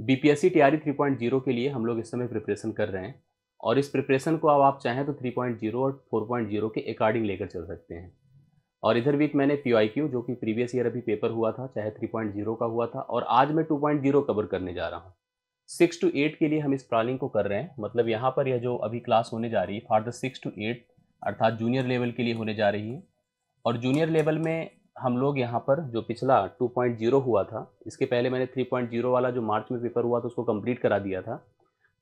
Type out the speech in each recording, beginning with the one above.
B P S C T R three point zero के लिए हम लोग इस समय प्रिपरेशन कर रहे हैं और इस प्रिपरेशन को अब आप चाहें तो थ्री पॉइंट जीरो और फोर पॉइंट जीरो के अकॉर्डिंग लेकर चल सकते हैं और इधर भी मैंने पी आई क्यू जो कि प्रीवियस ईयर अभी पेपर हुआ था चाहे थ्री पॉइंट जीरो का हुआ था और आज मैं टू पॉइंट जीरो कवर करने जा रहा हूँ सिक्स टू एट के लिए हम इस प्लानिंग को कर रहे हैं मतलब यहाँ पर यह जो अभी क्लास होने जा रही है for the six to eight अर्थात जूनियर लेवल के लिए होने जा रही है और जूनियर लेवल में हम लोग यहाँ पर जो पिछला 2.0 हुआ था इसके पहले मैंने 3.0 वाला जो मार्च में पेपर हुआ था उसको कंप्लीट करा दिया था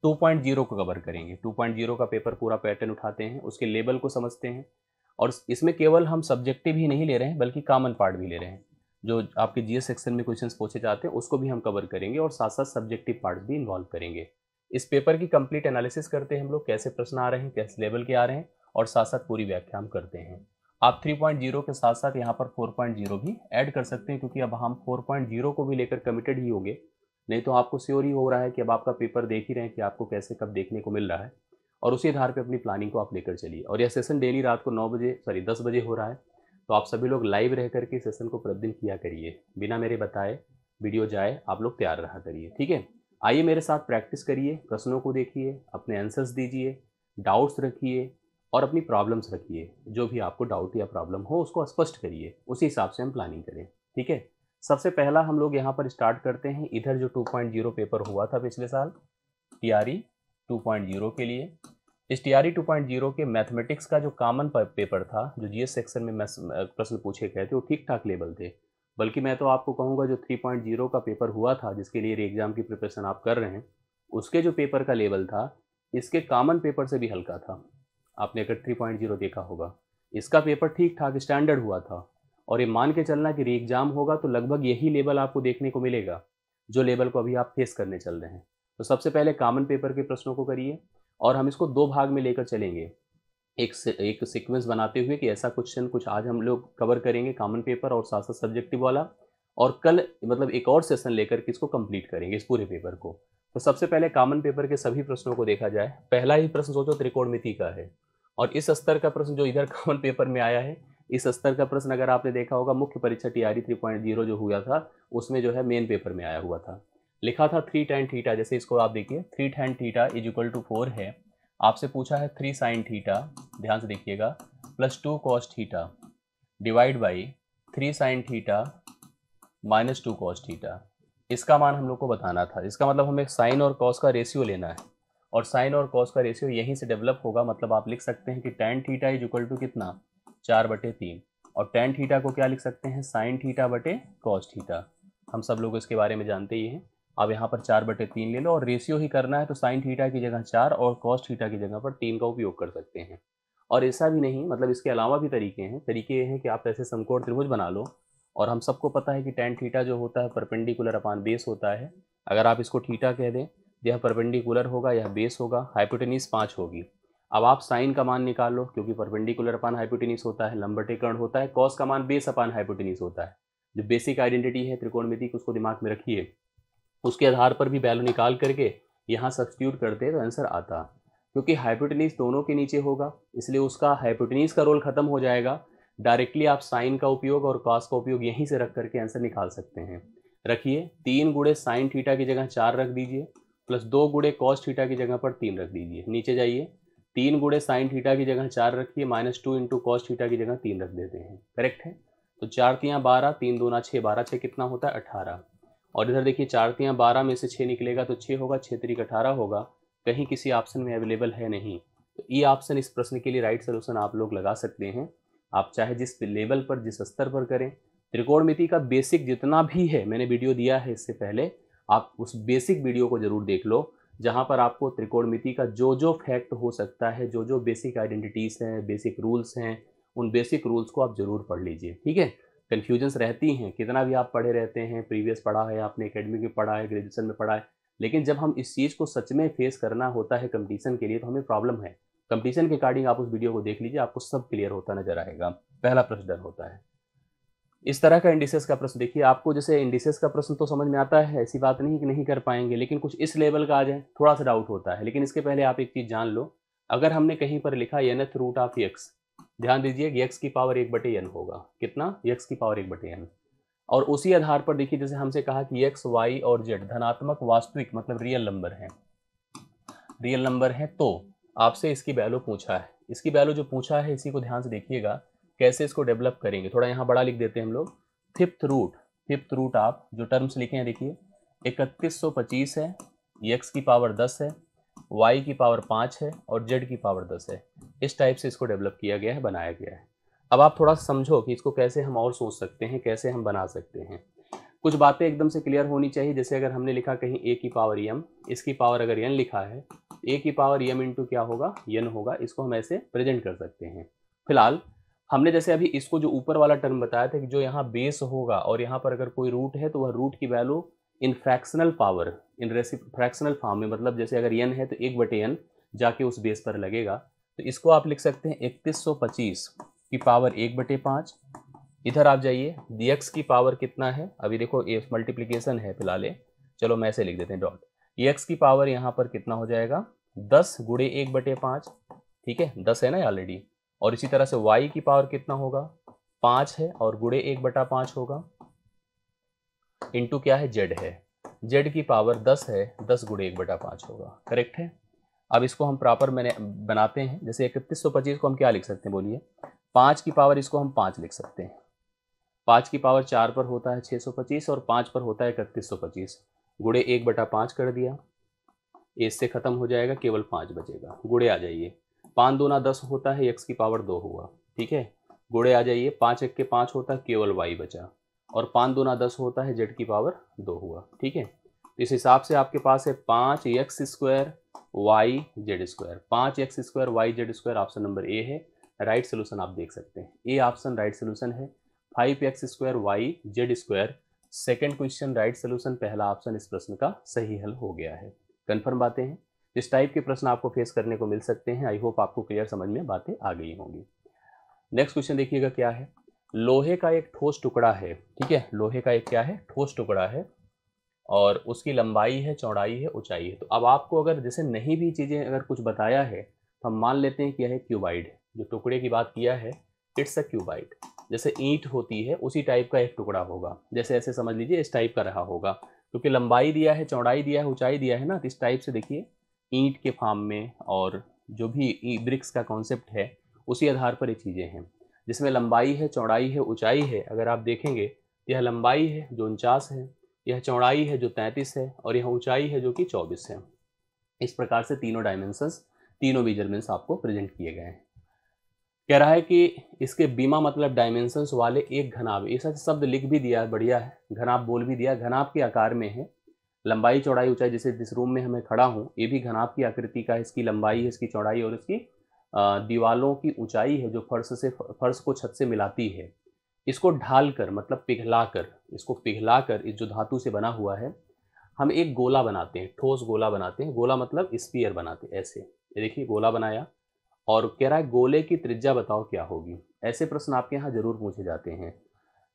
2.0 को कवर करेंगे 2.0 का पेपर पूरा पैटर्न उठाते हैं उसके लेवल को समझते हैं और इसमें केवल हम सब्जेक्टिव ही नहीं ले रहे हैं बल्कि कॉमन पार्ट भी ले रहे हैं जो आपके जीएस सेक्शन में क्वेश्चन पूछे जाते हैं उसको भी हम कवर करेंगे और साथ साथ सब्जेक्टिव पार्ट भी इन्वॉल्व करेंगे इस पेपर की कंप्लीट एनालिसिस करते हैं हम लोग कैसे प्रश्न आ रहे हैं कैसे लेवल के आ रहे हैं और साथ साथ पूरी व्याख्या हम करते हैं आप 3.0 के साथ साथ यहाँ पर 4.0 भी ऐड कर सकते हैं क्योंकि अब हम 4.0 को भी लेकर कमिटेड ही होंगे नहीं तो आपको श्योर ही हो रहा है कि अब आपका पेपर देख ही रहे हैं कि आपको कैसे कब देखने को मिल रहा है और उसी आधार पर अपनी प्लानिंग को आप लेकर चलिए और यह सेशन डेली रात को नौ बजे सॉरी दस बजे हो रहा है तो आप सभी लोग लाइव रह करके सेशन को प्रतिदिन किया करिए बिना मेरे बताए वीडियो जाए आप लोग तैयार रहा करिए ठीक है आइए मेरे साथ प्रैक्टिस करिए प्रश्नों को देखिए अपने आंसर्स दीजिए डाउट्स रखिए और अपनी प्रॉब्लम्स रखिए जो भी आपको डाउट या प्रॉब्लम हो उसको स्पष्ट करिए उसी हिसाब से हम प्लानिंग करें ठीक है सबसे पहला हम लोग यहाँ पर स्टार्ट करते हैं इधर जो 2.0 पेपर हुआ था पिछले साल टीआरई 2.0 e के लिए इस टीआरई 2.0 e के मैथमेटिक्स का जो कॉमन पेपर था जो जीएस सेक्शन में प्रश्न पूछे गए थे वो ठीक ठाक लेवल थे बल्कि मैं तो आपको कहूँगा जो 3.0 का पेपर हुआ था जिसके लिए एग्ज़ाम की प्रिपरेशन आप कर रहे हैं उसके जो पेपर का लेवल था इसके कॉमन पेपर से भी हल्का था आपने अगर थ्री पॉइंट जीरो देखा होगा इसका पेपर ठीक ठाक स्टैंडर्ड हुआ था और ये मान के चलना कि री एग्ज़ाम होगा तो लगभग यही लेवल आपको देखने को मिलेगा जो लेवल को अभी आप फेस करने चल रहे हैं तो सबसे पहले कॉमन पेपर के प्रश्नों को करिए और हम इसको दो भाग में लेकर चलेंगे एक से, एक सीक्वेंस बनाते हुए कि ऐसा क्वेश्चन कुछ आज हम लोग कवर करेंगे कॉमन पेपर और साथ साथ सब्जेक्टिव वाला और कल मतलब एक और सेशन लेकर के इसको कंप्लीट करेंगे इस पूरे पेपर को तो सबसे पहले कॉमन पेपर के सभी प्रश्नों को देखा जाए पहला ही प्रश्न सोचो त्रिकोणमिति का है और इस स्तर का प्रश्न जो इधर कॉमन पेपर में आया है इस स्तर का प्रश्न अगर आपने देखा होगा मुख्य परीक्षा टीआरई थ्री जो हुआ था उसमें जो है मेन पेपर में आया हुआ था लिखा था थ्री टैन थीटा जैसे इसको आप देखिए three tan theta is equal to four है आपसे पूछा है थ्री साइन थीटा ध्यान से देखिएगा plus two cos theta divide by three sine theta minus two cos theta इसका मान हम लोग को बताना था इसका मतलब हमें साइन और कॉस का रेशियो लेना है और साइन और कॉस का रेशियो यहीं से डेवलप होगा मतलब आप लिख सकते हैं कि tan theta is equal to कितना चार बटे तीन और टेन थीटा को क्या लिख सकते हैं साइन थीटा बटे कॉस थीटा हम सब लोग इसके बारे में जानते ही हैं अब यहाँ पर चार बटे तीन ले लो और रेशियो ही करना है तो साइन थीटा की जगह चार और कॉस थीटा की जगह पर तीन का उपयोग कर सकते हैं और ऐसा भी नहीं मतलब इसके अलावा भी तरीके हैं तरीके ये हैं कि आप ऐसे समकोण त्रिभुज बना लो और हम सबको पता है कि टेन थीटा जो होता है परपेंडिकुलर अपान बेस होता है अगर आप इसको थीटा कह दें यह परपेंडिकुलर होगा यह बेस होगा हाइपोटेनिस पाँच होगी अब आप साइन का मान निकाल लो क्योंकि परपेंडिकुलर अपान हाइपोटेनिस होता है लंबटीकरण होता है कॉस का मान बेस अपान हाइपोटेनिस होता है जो बेसिक आइडेंटिटी है त्रिकोणमिति उसको दिमाग में रखिए उसके आधार पर भी वैल्यू निकाल करके यहाँ सब्सिट्यूट करते तो आंसर आता क्योंकि हाइपोटेनिस दोनों के नीचे होगा इसलिए उसका हाइपोटेनिस का रोल खत्म हो जाएगा डायरेक्टली आप साइन का उपयोग और कॉस का उपयोग यहीं से रख करके आंसर निकाल सकते हैं रखिए तीन गुड़े साइन थीटा की जगह चार रख दीजिए प्लस दो गुड़े कॉस थीटा की जगह पर तीन रख दीजिए नीचे जाइए तीन गुड़े साइन थीटा की जगह चार रखिए minus two into cos theta की जगह तीन रख देते हैं करेक्ट है तो चार तियाँ बारह तीन दो ना छः बारह छः कितना होता है अठारह और इधर देखिए चार तियाँ बारह में से छः निकलेगा तो छः होगा छः तरीक अठारह होगा कहीं किसी ऑप्शन में अवेलेबल है नहीं तो ये ऑप्शन इस प्रश्न के लिए राइट सोल्यूशन आप लोग लगा सकते हैं आप चाहे जिस लेवल पर जिस स्तर पर करें त्रिकोणमिति का बेसिक जितना भी है मैंने वीडियो दिया है इससे पहले आप उस बेसिक वीडियो को जरूर देख लो जहाँ पर आपको त्रिकोणमिति का जो जो फैक्ट हो सकता है जो जो बेसिक आइडेंटिटीज़ हैं बेसिक रूल्स हैं उन बेसिक रूल्स को आप ज़रूर पढ़ लीजिए ठीक है कन्फ्यूजन्स रहती हैं कितना भी आप पढ़े रहते हैं प्रीवियस पढ़ा है आपने अकेडमिक में पढ़ा है ग्रेजुएशन में पढ़ा है लेकिन जब हम इस चीज़ को सच में फेस करना होता है कंपटीशन के लिए तो हमें प्रॉब्लम है कंपटीशन के अकॉर्डिंग आप उस वीडियो को देख लीजिए आपको सब क्लियर होता नजर आएगा पहला प्रश्न डन होता है इस तरह का इंडिसेस का प्रश्न देखिए आपको जैसे इंडिसेस का प्रश्न तो समझ में आता है ऐसी बात नहीं कि नहीं कर पाएंगे लेकिन कुछ इस लेवल का आ जाए थोड़ा सा डाउट होता है लेकिन इसके पहले आप एक चीज़ जान लो अगर हमने कहीं पर लिखा एनथ रूट ऑफ यक्स ध्यान दीजिए यक्स की पावर एक बटे एन होगा कितना यक्स की पावर एक बटे एन और उसी आधार पर देखिए जैसे हमसे कहा कि एक्स वाई और जेड धनात्मक वास्तविक मतलब रियल नंबर है रियल नंबर है तो आपसे इसकी वैल्यू पूछा है इसकी वैल्यू जो पूछा है इसी को ध्यान से देखिएगा कैसे इसको डेवलप करेंगे थोड़ा यहाँ बड़ा लिख देते हैं हम लोग फिफ्थ रूट फिफ्थ रूट आप जो टर्म्स लिखे हैं देखिए इकतीस सौ है एक्स की पावर दस है वाई की पावर पाँच है और जेड की पावर दस है इस टाइप से इसको डेवलप किया गया है बनाया गया है अब आप थोड़ा समझो कि इसको कैसे हम और सोच सकते हैं कैसे हम बना सकते हैं कुछ बातें एकदम से क्लियर होनी चाहिए जैसे अगर हमने लिखा कहीं ए की पावर एम इसकी पावर अगर एन लिखा है ए की पावर यम इंटू क्या होगा एन होगा इसको हम ऐसे प्रेजेंट कर सकते हैं फिलहाल हमने जैसे अभी इसको जो ऊपर वाला टर्म बताया था कि जो यहाँ बेस होगा और यहाँ पर अगर कोई रूट है तो वह रूट की value in fractional power in रेसि फ्रैक्शनल फॉर्म में मतलब जैसे अगर यन है तो एक बटे एन जाके उस बेस पर लगेगा तो इसको आप लिख सकते हैं इकतीस सौ पच्चीस की पावर एक बटे पाँच इधर आप जाइए डी एक्स की पावर कितना है अभी देखो ये मल्टीप्लीकेशन है फिलहाल चलो मैं ऐसे लिख देते हैं डॉट एक्स की पावर यहाँ पर कितना हो जाएगा दस गुड़े एक बटे पाँच ठीक है दस है ना ऑलरेडी और इसी तरह से वाई की पावर कितना होगा पाँच है और गुड़े एक बटा पाँच होगा इंटू क्या है जेड है जेड की पावर दस है दस गुड़े एक बटा पाँच होगा करेक्ट है अब इसको हम प्रॉपर मैंने बनाते हैं जैसे इकतीस सौ पच्चीस को हम क्या लिख सकते हैं बोलिए पाँच की पावर इसको हम पाँच लिख सकते हैं पाँच की पावर चार पर होता है छः सौ पच्चीस और पाँच पर होता है इकतीस सौ पच्चीस गुड़े एक बटा पाँच कर दिया एस से ख़त्म हो जाएगा केवल पाँच बचेगा गुड़े आ जाइए पाँच दो ना दस होता है एक्स की पावर दो हुआ ठीक है गुड़े आ जाइए पाँच एक के पाँच होता है केवल वाई बचा और पाँच दो ना दस होता है जेड की पावर दो हुआ ठीक है इस हिसाब से आपके पास है पाँच x square y z square पाँच x square y z square option number A है राइट सोल्यूशन आप देख सकते हैं ए ऑप्शन राइट सोल्यूशन है five x square y z square second question right solution पहला ऑप्शन इस प्रश्न का सही हल हो गया है कन्फर्म बातें हैं इस टाइप के प्रश्न आपको फेस करने को मिल सकते हैं आई होप आपको क्लियर समझ में बातें आ गई होंगी नेक्स्ट क्वेश्चन देखिएगा क्या है लोहे का एक ठोस टुकड़ा है ठीक है लोहे का एक क्या है ठोस टुकड़ा है और उसकी लंबाई है चौड़ाई है ऊंचाई है तो अब आपको अगर जैसे नहीं भी चीज़ें अगर कुछ बताया है तो हम मान लेते हैं कि यह क्यूबाइड है जो टुकड़े की बात किया है इट्स अ क्यूबाइड जैसे ईंट होती है उसी टाइप का एक टुकड़ा होगा जैसे ऐसे समझ लीजिए इस टाइप का रहा होगा क्योंकि लंबाई दिया है चौड़ाई दिया है ऊंचाई दिया है ना तो इस टाइप से देखिए ईंट के फार्म में और जो भी ब्रिक्स का कॉन्सेप्ट है उसी आधार पर ये चीज़ें हैं जिसमें लंबाई है चौड़ाई है ऊंचाई है अगर आप देखेंगे तो यह लंबाई है जो उनचास है यह चौड़ाई है जो तैंतीस है और यह ऊंचाई है जो कि चौबीस है इस प्रकार से तीनों डायमेंसन्स तीनों मेजरमेंट्स आपको प्रेजेंट किए गए हैं कह रहा है कि इसके बीमा मतलब डायमेंशंस वाले एक घनाभ ये सब शब्द लिख भी दिया है बढ़िया है घनाभ बोल भी दिया घनाभ के आकार में है लंबाई चौड़ाई ऊंचाई जैसे जिस रूम में हमें खड़ा हूँ ये भी घनाभ की आकृति का है इसकी लंबाई है इसकी चौड़ाई और इसकी दीवालों की ऊंचाई है जो फर्श से फर्श को छत से मिलाती है इसको ढाल कर मतलब पिघला कर इसको पिघला कर इस जो धातु से बना हुआ है हम एक गोला बनाते हैं ठोस गोला बनाते हैं गोला मतलब स्पीयर बनाते हैं ऐसे देखिए गोला बनाया और कह रहा है गोले की त्रिज्या बताओ क्या होगी ऐसे प्रश्न आपके यहाँ जरूर पूछे जाते हैं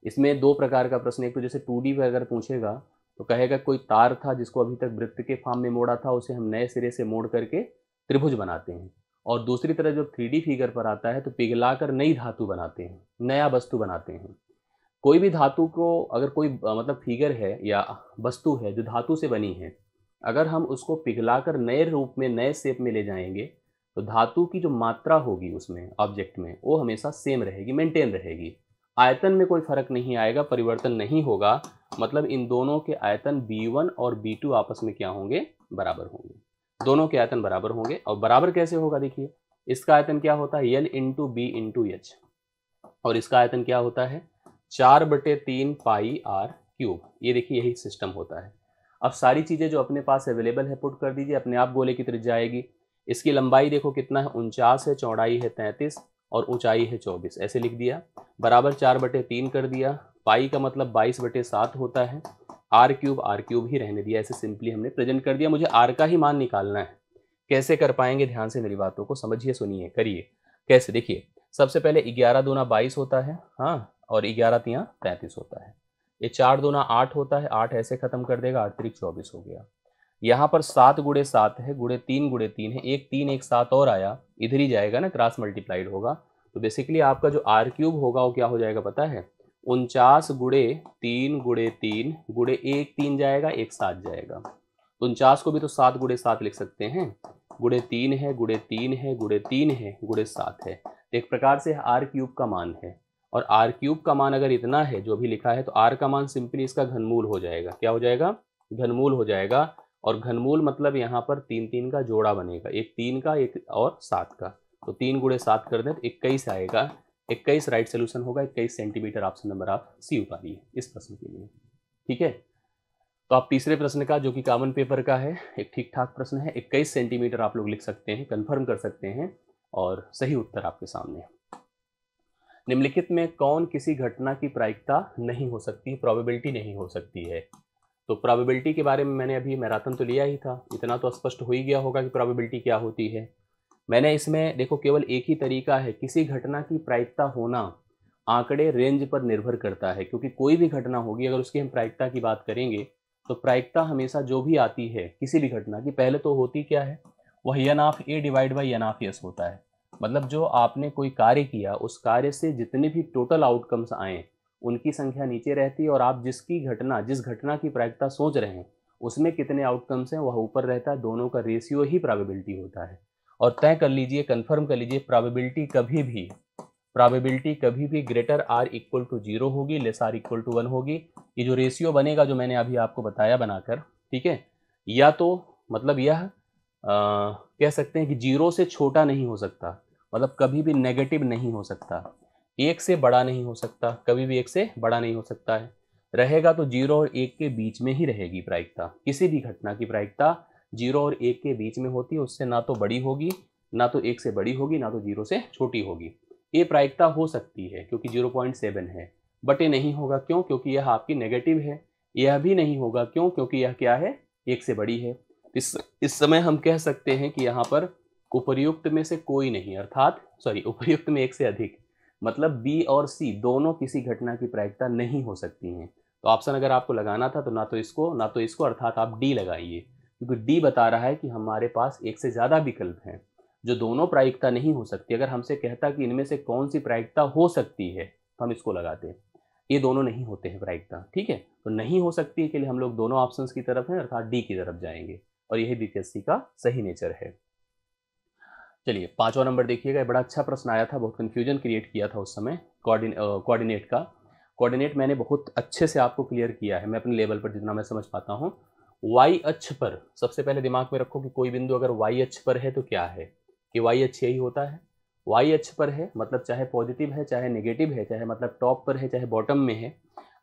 इसमें दो प्रकार का प्रश्न एक तो जैसे टू डी अगर पूछेगा तो कहेगा कोई तार था जिसको अभी तक वृत्त के फॉर्म में मोड़ा था उसे हम नए सिरे से मोड़ करके त्रिभुज बनाते हैं और दूसरी तरह जब थ्री फिगर पर आता है तो पिघला नई धातु बनाते हैं नया वस्तु बनाते हैं कोई भी धातु को अगर कोई मतलब फिगर है या वस्तु है जो धातु से बनी है अगर हम उसको पिघलाकर नए रूप में नए शेप में ले जाएंगे तो धातु की जो मात्रा होगी उसमें ऑब्जेक्ट में वो हमेशा सेम रहेगी मेंटेन रहेगी आयतन में कोई फर्क नहीं आएगा परिवर्तन नहीं होगा मतलब इन दोनों के आयतन वन और टू आपस में क्या होंगे बराबर होंगे दोनों के आयतन बराबर होंगे और बराबर कैसे होगा देखिए इसका आयतन क्या होता है L into B into H और इसका आयतन क्या होता है चार बटे तीन पाई आर क्यूब ये देखिए यही सिस्टम होता है अब सारी चीज़ें जो अपने पास अवेलेबल है पुट कर दीजिए अपने आप गोले की तरफ जाएगी इसकी लंबाई देखो कितना है उनचास है चौड़ाई है तैंतीस और ऊंचाई है चौबीस ऐसे लिख दिया बराबर चार बटे तीन कर दिया पाई का मतलब बाईस बटे सात होता है आर क्यूब आर क्यूब ही रहने दिया ऐसे सिंपली हमने प्रेजेंट कर दिया मुझे आर का ही मान निकालना है कैसे कर पाएंगे ध्यान से मेरी बातों को समझिए सुनिए करिए कैसे देखिए सबसे पहले ग्यारह दोना बाईस होता है हाँ और ग्यारह तिया तैंतीस होता है ये चार दोना आठ होता है आठ ऐसे खत्म कर देगा आठ तरीक चौबीस हो गया यहाँ पर सात गुड़े सात है गुड़े तीन गुड़े तीन है एक तीन एक सात और आया इधर ही जाएगा ना क्रॉस मल्टीप्लाइड होगा तो बेसिकली आपका जो आर क्यूब होगा वो क्या हो जाएगा पता है उनचास गुड़े तीन गुड़े तीन गुड़े एक तीन जाएगा एक सात जाएगा तो उनचास को भी तो सात गुड़े सात लिख सकते हैं गुड़े तीन है गुड़े तीन है गुड़े तीन है गुड़े सात है तो एक प्रकार से आर क्यूब का मान है और आर क्यूब का मान अगर इतना है जो भी लिखा है तो आर का मान सिंपली इसका घनमूल हो जाएगा क्या हो जाएगा घनमूल हो जाएगा और घनमूल मतलब यहाँ पर तीन तीन का जोड़ा बनेगा एक तीन का एक और सात का तो तीन गुड़े सात कर दें तो इक्कीस आएगा इक्कीस राइट सोल्यूशन होगा इक्कीस सेंटीमीटर ऑप्शन नंबर आप सी उतारिए इस प्रश्न के लिए ठीक है तो आप तीसरे प्रश्न का जो कि कॉमन पेपर का है एक ठीक ठाक प्रश्न है इक्कीस सेंटीमीटर आप लोग लिख सकते हैं कन्फर्म कर सकते हैं और सही उत्तर आपके सामने निम्नलिखित में कौन किसी घटना की प्रायिकता नहीं हो सकती प्रोबेबिलिटी नहीं हो सकती है तो प्रोबेबिलिटी के बारे में मैंने अभी मैराथन तो लिया ही था इतना तो स्पष्ट हो ही गया होगा कि प्रोबेबिलिटी क्या होती है मैंने इसमें देखो केवल एक ही तरीका है किसी घटना की प्रायिकता होना आंकड़े रेंज पर निर्भर करता है क्योंकि कोई भी घटना होगी अगर उसकी हम प्रायिकता की बात करेंगे तो प्रायिकता हमेशा जो भी आती है किसी भी घटना की पहले तो होती क्या है वह N of A divide by N of S होता है मतलब जो आपने कोई कार्य किया उस कार्य से जितने भी टोटल आउटकम्स आए उनकी संख्या नीचे रहती है और आप जिसकी घटना जिस घटना की प्रायिकता सोच रहे हैं उसमें कितने आउटकम्स हैं वह ऊपर रहता है दोनों का रेशियो ही प्राबिलिटी होता है और तय कर लीजिए कंफर्म कर लीजिए प्रॉबिबिलिटी कभी भी प्राबिलिटी कभी भी greater or equal to zero होगी less or equal to one होगी ये जो रेशियो बनेगा जो मैंने अभी आपको बताया बनाकर ठीक है या तो मतलब यह कह सकते हैं कि जीरो से छोटा नहीं हो सकता मतलब कभी भी नेगेटिव नहीं हो सकता एक से बड़ा नहीं हो सकता कभी भी एक से बड़ा नहीं हो सकता है रहेगा तो जीरो और एक के बीच में ही रहेगी प्रायिकता किसी भी घटना की प्रायिकता जीरो और एक के बीच में होती है उससे ना तो बड़ी होगी ना तो एक से बड़ी होगी ना तो जीरो से छोटी होगी ये प्रायिकता हो सकती है क्योंकि जीरो पॉइंट सेवन है बट ये नहीं होगा क्यों क्योंकि यह आपकी नेगेटिव है यह भी नहीं होगा क्यों क्योंकि यह क्या है एक से बड़ी है इस इस समय हम कह सकते हैं कि यहाँ पर उपर्युक्त में से कोई नहीं अर्थात सॉरी उपर्युक्त में एक से अधिक मतलब बी और सी दोनों किसी घटना की प्रायिकता नहीं हो सकती हैं तो ऑप्शन अगर आपको लगाना था तो ना तो इसको ना तो इसको अर्थात आप डी लगाइए क्योंकि डी बता रहा है कि हमारे पास एक से ज़्यादा विकल्प हैं जो दोनों प्रायिकता नहीं हो सकती अगर हमसे कहता कि इनमें से कौन सी प्रायिकता हो सकती है तो हम इसको लगाते हैं ये दोनों नहीं होते हैं प्रायिकता ठीक है तो नहीं हो सकती के लिए हम लोग दोनों ऑप्शंस की तरफ हैं अर्थात डी की तरफ जाएंगे और यही बीपीएससी का सही नेचर है चलिए पांचवा नंबर देखिएगा बड़ा अच्छा प्रश्न आया था बहुत कन्फ्यूजन क्रिएट किया था उस समय कोऑर्डिनेट का कोऑर्डिनेट मैंने बहुत अच्छे से आपको क्लियर किया है मैं अपने लेवल पर जितना मैं समझ पाता हूँ वाई अक्ष पर सबसे पहले दिमाग में रखो कि कोई बिंदु अगर वाई अक्ष पर है तो क्या है कि वाई अक्ष यही होता है वाई अक्ष पर है मतलब चाहे पॉजिटिव है चाहे नेगेटिव है चाहे मतलब टॉप पर है चाहे बॉटम में है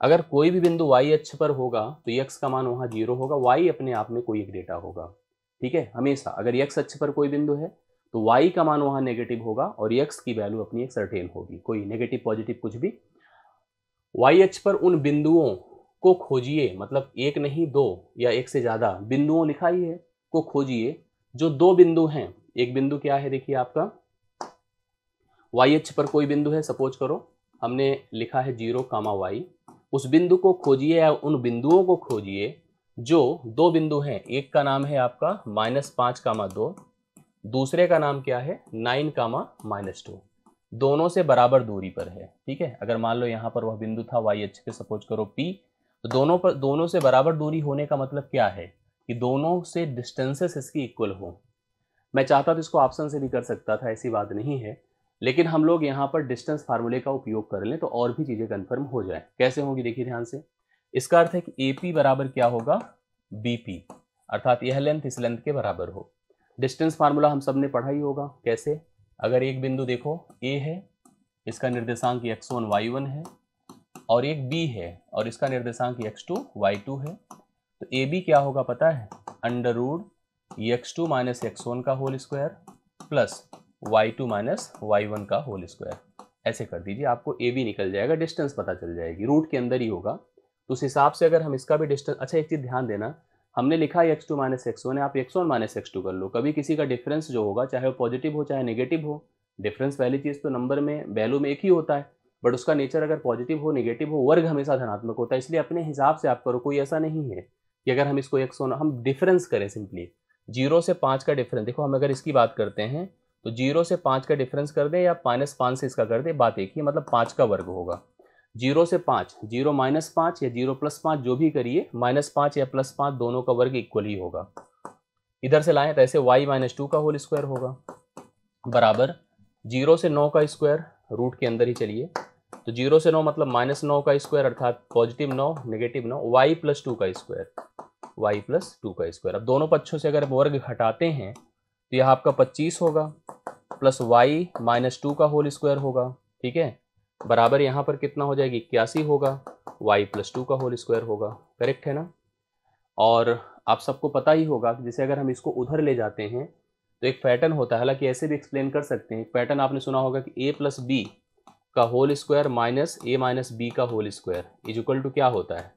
अगर कोई भी बिंदु वाई अक्ष पर होगा तो यक्स का मान वहाँ जीरो होगा वाई अपने आप में कोई एक डेटा होगा ठीक है हमेशा अगर यक्स अक्ष पर कोई बिंदु है तो y का मान वहाँ नेगेटिव होगा और x की वैल्यू अपनी एक सर्टेन होगी कोई नेगेटिव पॉजिटिव कुछ भी वाई एच पर उन बिंदुओं को खोजिए मतलब एक नहीं दो या एक से ज़्यादा बिंदुओं लिखा ही है को खोजिए जो दो बिंदु हैं एक बिंदु क्या है देखिए आपका वाई एच पर कोई बिंदु है सपोज करो हमने लिखा है जीरो कामा वाई उस बिंदु को खोजिए या उन बिंदुओं को खोजिए जो दो बिंदु हैं एक का नाम है आपका माइनस पाँच कामा दो दूसरे का नाम क्या है नाइन कामा माइनस टू दोनों से बराबर दूरी पर है ठीक है अगर मान लो यहाँ पर वह बिंदु था वाई एच पे सपोज करो पी तो दोनों पर दोनों से बराबर दूरी होने का मतलब क्या है कि दोनों से डिस्टेंसेस इसकी इक्वल हो मैं चाहता तो इसको ऑप्शन से भी कर सकता था ऐसी बात नहीं है लेकिन हम लोग यहाँ पर डिस्टेंस फार्मूले का उपयोग कर लें तो और भी चीज़ें कन्फर्म हो जाए कैसे होंगी देखिए ध्यान से इसका अर्थ है कि ए पी बराबर क्या होगा बी अर्थात यह लेंथ इस लेंथ के बराबर हो डिस्टेंस फार्मूला हम सब ने पढ़ा ही होगा कैसे अगर एक बिंदु देखो ए है इसका निर्देशांक एक्स वन वाई वन है और एक बी है और इसका निर्देशांक एक्स टू वाई टू है तो ए बी क्या होगा पता है under root X two minus X one का whole square plus Y two minus Y one का होल स्क्वायर ऐसे कर दीजिए आपको ए बी निकल जाएगा डिस्टेंस पता चल जाएगी रूट के अंदर ही होगा तो उस हिसाब से अगर हम इसका भी डिस्टेंस अच्छा एक चीज़ ध्यान देना हमने लिखा है X two minus X one आप X one minus X two कर लो कभी किसी का डिफरेंस जो होगा चाहे वो पॉजिटिव हो चाहे नेगेटिव हो डिफरेंस पहली चीज़ तो नंबर में वैल्यू में एक ही होता है बट उसका नेचर अगर पॉजिटिव हो नेगेटिव हो वर्ग हमेशा धनात्मक होता है इसलिए अपने हिसाब से आप करो कोई ऐसा नहीं है कि अगर हम इसको एक्स वन हम डिफरेंस करें सिंपली जीरो से पाँच का डिफरेंस देखो हम अगर इसकी बात करते हैं तो जीरो से पाँच का डिफरेंस कर दें या माइनस पाँच से इसका कर दें बात एक ही मतलब पाँच का वर्ग होगा जीरो से पाँच जीरो माइनस पाँच या जीरो प्लस पाँच जो भी करिए माइनस पाँच या प्लस पाँच दोनों का वर्ग इक्वल ही होगा इधर से लाएं तो ऐसे वाई माइनस टू का होल स्क्वायर होगा बराबर जीरो से नौ का स्क्वायर रूट के अंदर ही चलिए तो जीरो से नौ मतलब माइनस नौ का स्क्वायर अर्थात पॉजिटिव नौ नेगेटिव नौ वाई प्लस टू का स्क्वायर वाई प्लस टू का स्क्वायर अब दोनों पक्षों से अगर वर्ग हटाते हैं तो यह आपका पच्चीस होगा प्लस वाई माइनस टू का होल स्क्वायर होगा ठीक है बराबर यहाँ पर कितना हो जाएगी इक्यासी होगा वाई प्लस टू का होल स्क्वायर होगा करेक्ट है ना और आप सबको पता ही होगा जैसे अगर हम इसको उधर ले जाते हैं तो एक पैटर्न होता है हालांकि ऐसे भी एक्सप्लेन कर सकते हैं पैटर्न आपने सुना होगा कि ए प्लस बी का whole square minus A minus B का whole square is equal to क्या होता है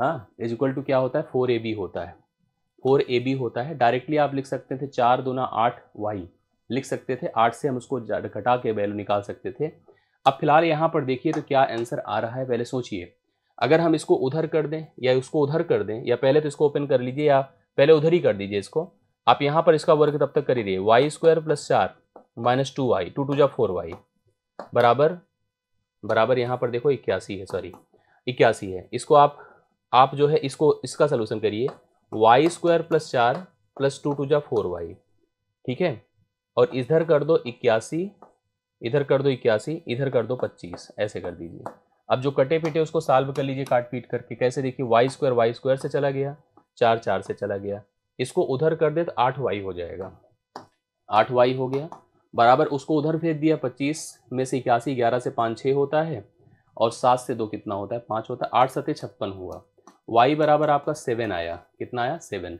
हाँ इज इक्वल टू क्या होता है फोर ए बी होता है फोर ए बी होता है डायरेक्टली आप लिख सकते थे चार दो ना आठ वाई लिख सकते थे आठ से हम उसको घटा के वैल्यू निकाल सकते थे अब फिलहाल यहाँ पर देखिए तो क्या आंसर आ रहा है पहले सोचिए अगर हम इसको उधर कर दें या उसको उधर कर दें या पहले तो इसको ओपन कर लीजिए या पहले उधर ही कर दीजिए इसको आप यहाँ पर इसका वर्ग तब तक कर ही रहिए वाई स्क्वायर प्लस चार minus two Y two two जा फोर वाई बराबर बराबर यहाँ पर देखो इक्यासी है सॉरी इक्यासी है इसको आप आप जो है इसको इसका सलूशन करिए वाई स्क्वायर प्लस चार प्लस टू टू जा फोर वाई ठीक है और इधर कर दो इक्यासी इधर कर दो इक्यासी इधर कर दो पच्चीस ऐसे कर दीजिए अब जो कटे पिटे उसको साल्व कर लीजिए काट पीट करके कैसे देखिए वाई स्क्वायर वाई स्क्वायर से चला गया चार चार से चला गया इसको उधर कर दे तो आठ वाई हो जाएगा आठ वाई हो गया बराबर उसको उधर भेज दिया पच्चीस में से इक्यासी ग्यारह से पाँच छः होता है और सात से दो कितना होता है पाँच होता है आठ सत्य छप्पन हुआ वाई बराबर आपका सेवन आया कितना आया सेवन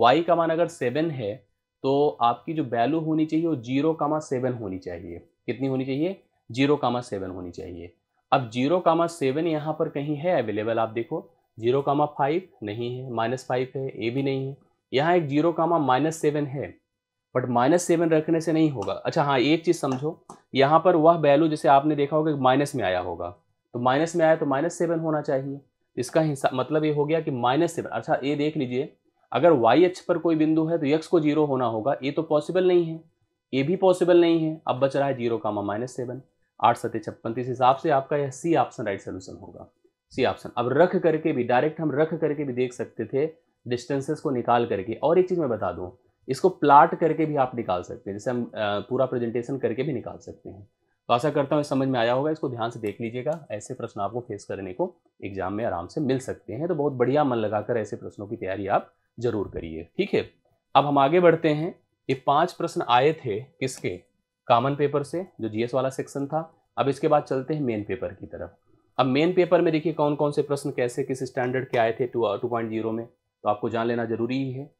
वाई का मान अगर सेवन है तो आपकी जो वैल्यू होनी चाहिए वो जीरो का मान सेवन होनी चाहिए कितनी होनी चाहिए जीरो कामा सेवन होनी चाहिए अब जीरो कामा सेवन यहाँ पर कहीं है अवेलेबल आप देखो जीरो कामा फाइव नहीं है माइनस फाइव है ए भी नहीं है यहाँ एक जीरो कामा माइनस सेवन है बट माइनस सेवन रखने से नहीं होगा अच्छा हाँ एक चीज़ समझो यहाँ पर वह वैल्यू जैसे आपने देखा होगा माइनस में आया होगा तो माइनस में आया तो माइनस सेवन होना चाहिए इसका हिस्सा मतलब ये हो गया कि माइनस सेवन अच्छा ये देख लीजिए अगर वाई एच पर कोई बिंदु है तो यक्स को जीरो होना होगा ये तो पॉसिबल नहीं है ये भी पॉसिबल नहीं है अब बच रहा है जीरो कामा माइनस सेवन आठ सत्य छप्पन तीस हिसाब से आपका यह सी ऑप्शन राइट सोल्यूशन होगा सी ऑप्शन अब रख करके भी डायरेक्ट हम रख करके भी देख सकते थे डिस्टेंसेस को निकाल करके और एक चीज़ मैं बता दूँ इसको प्लाट करके भी आप निकाल सकते हैं जैसे हम पूरा प्रेजेंटेशन करके भी निकाल सकते हैं तो आशा करता हूँ समझ में आया होगा इसको ध्यान से देख लीजिएगा ऐसे प्रश्न आपको फेस करने को एग्जाम में आराम से मिल सकते हैं तो बहुत बढ़िया मन लगाकर ऐसे प्रश्नों की तैयारी आप जरूर करिए ठीक है अब हम आगे बढ़ते हैं ये पांच प्रश्न आए थे किसके कॉमन पेपर से जो जीएस वाला सेक्शन था अब इसके बाद चलते हैं मेन पेपर की तरफ अब मेन पेपर में देखिए कौन कौन से प्रश्न कैसे किस स्टैंडर्ड के आए थे टू टू पॉइंट जीरो में तो आपको जान लेना जरूरी ही है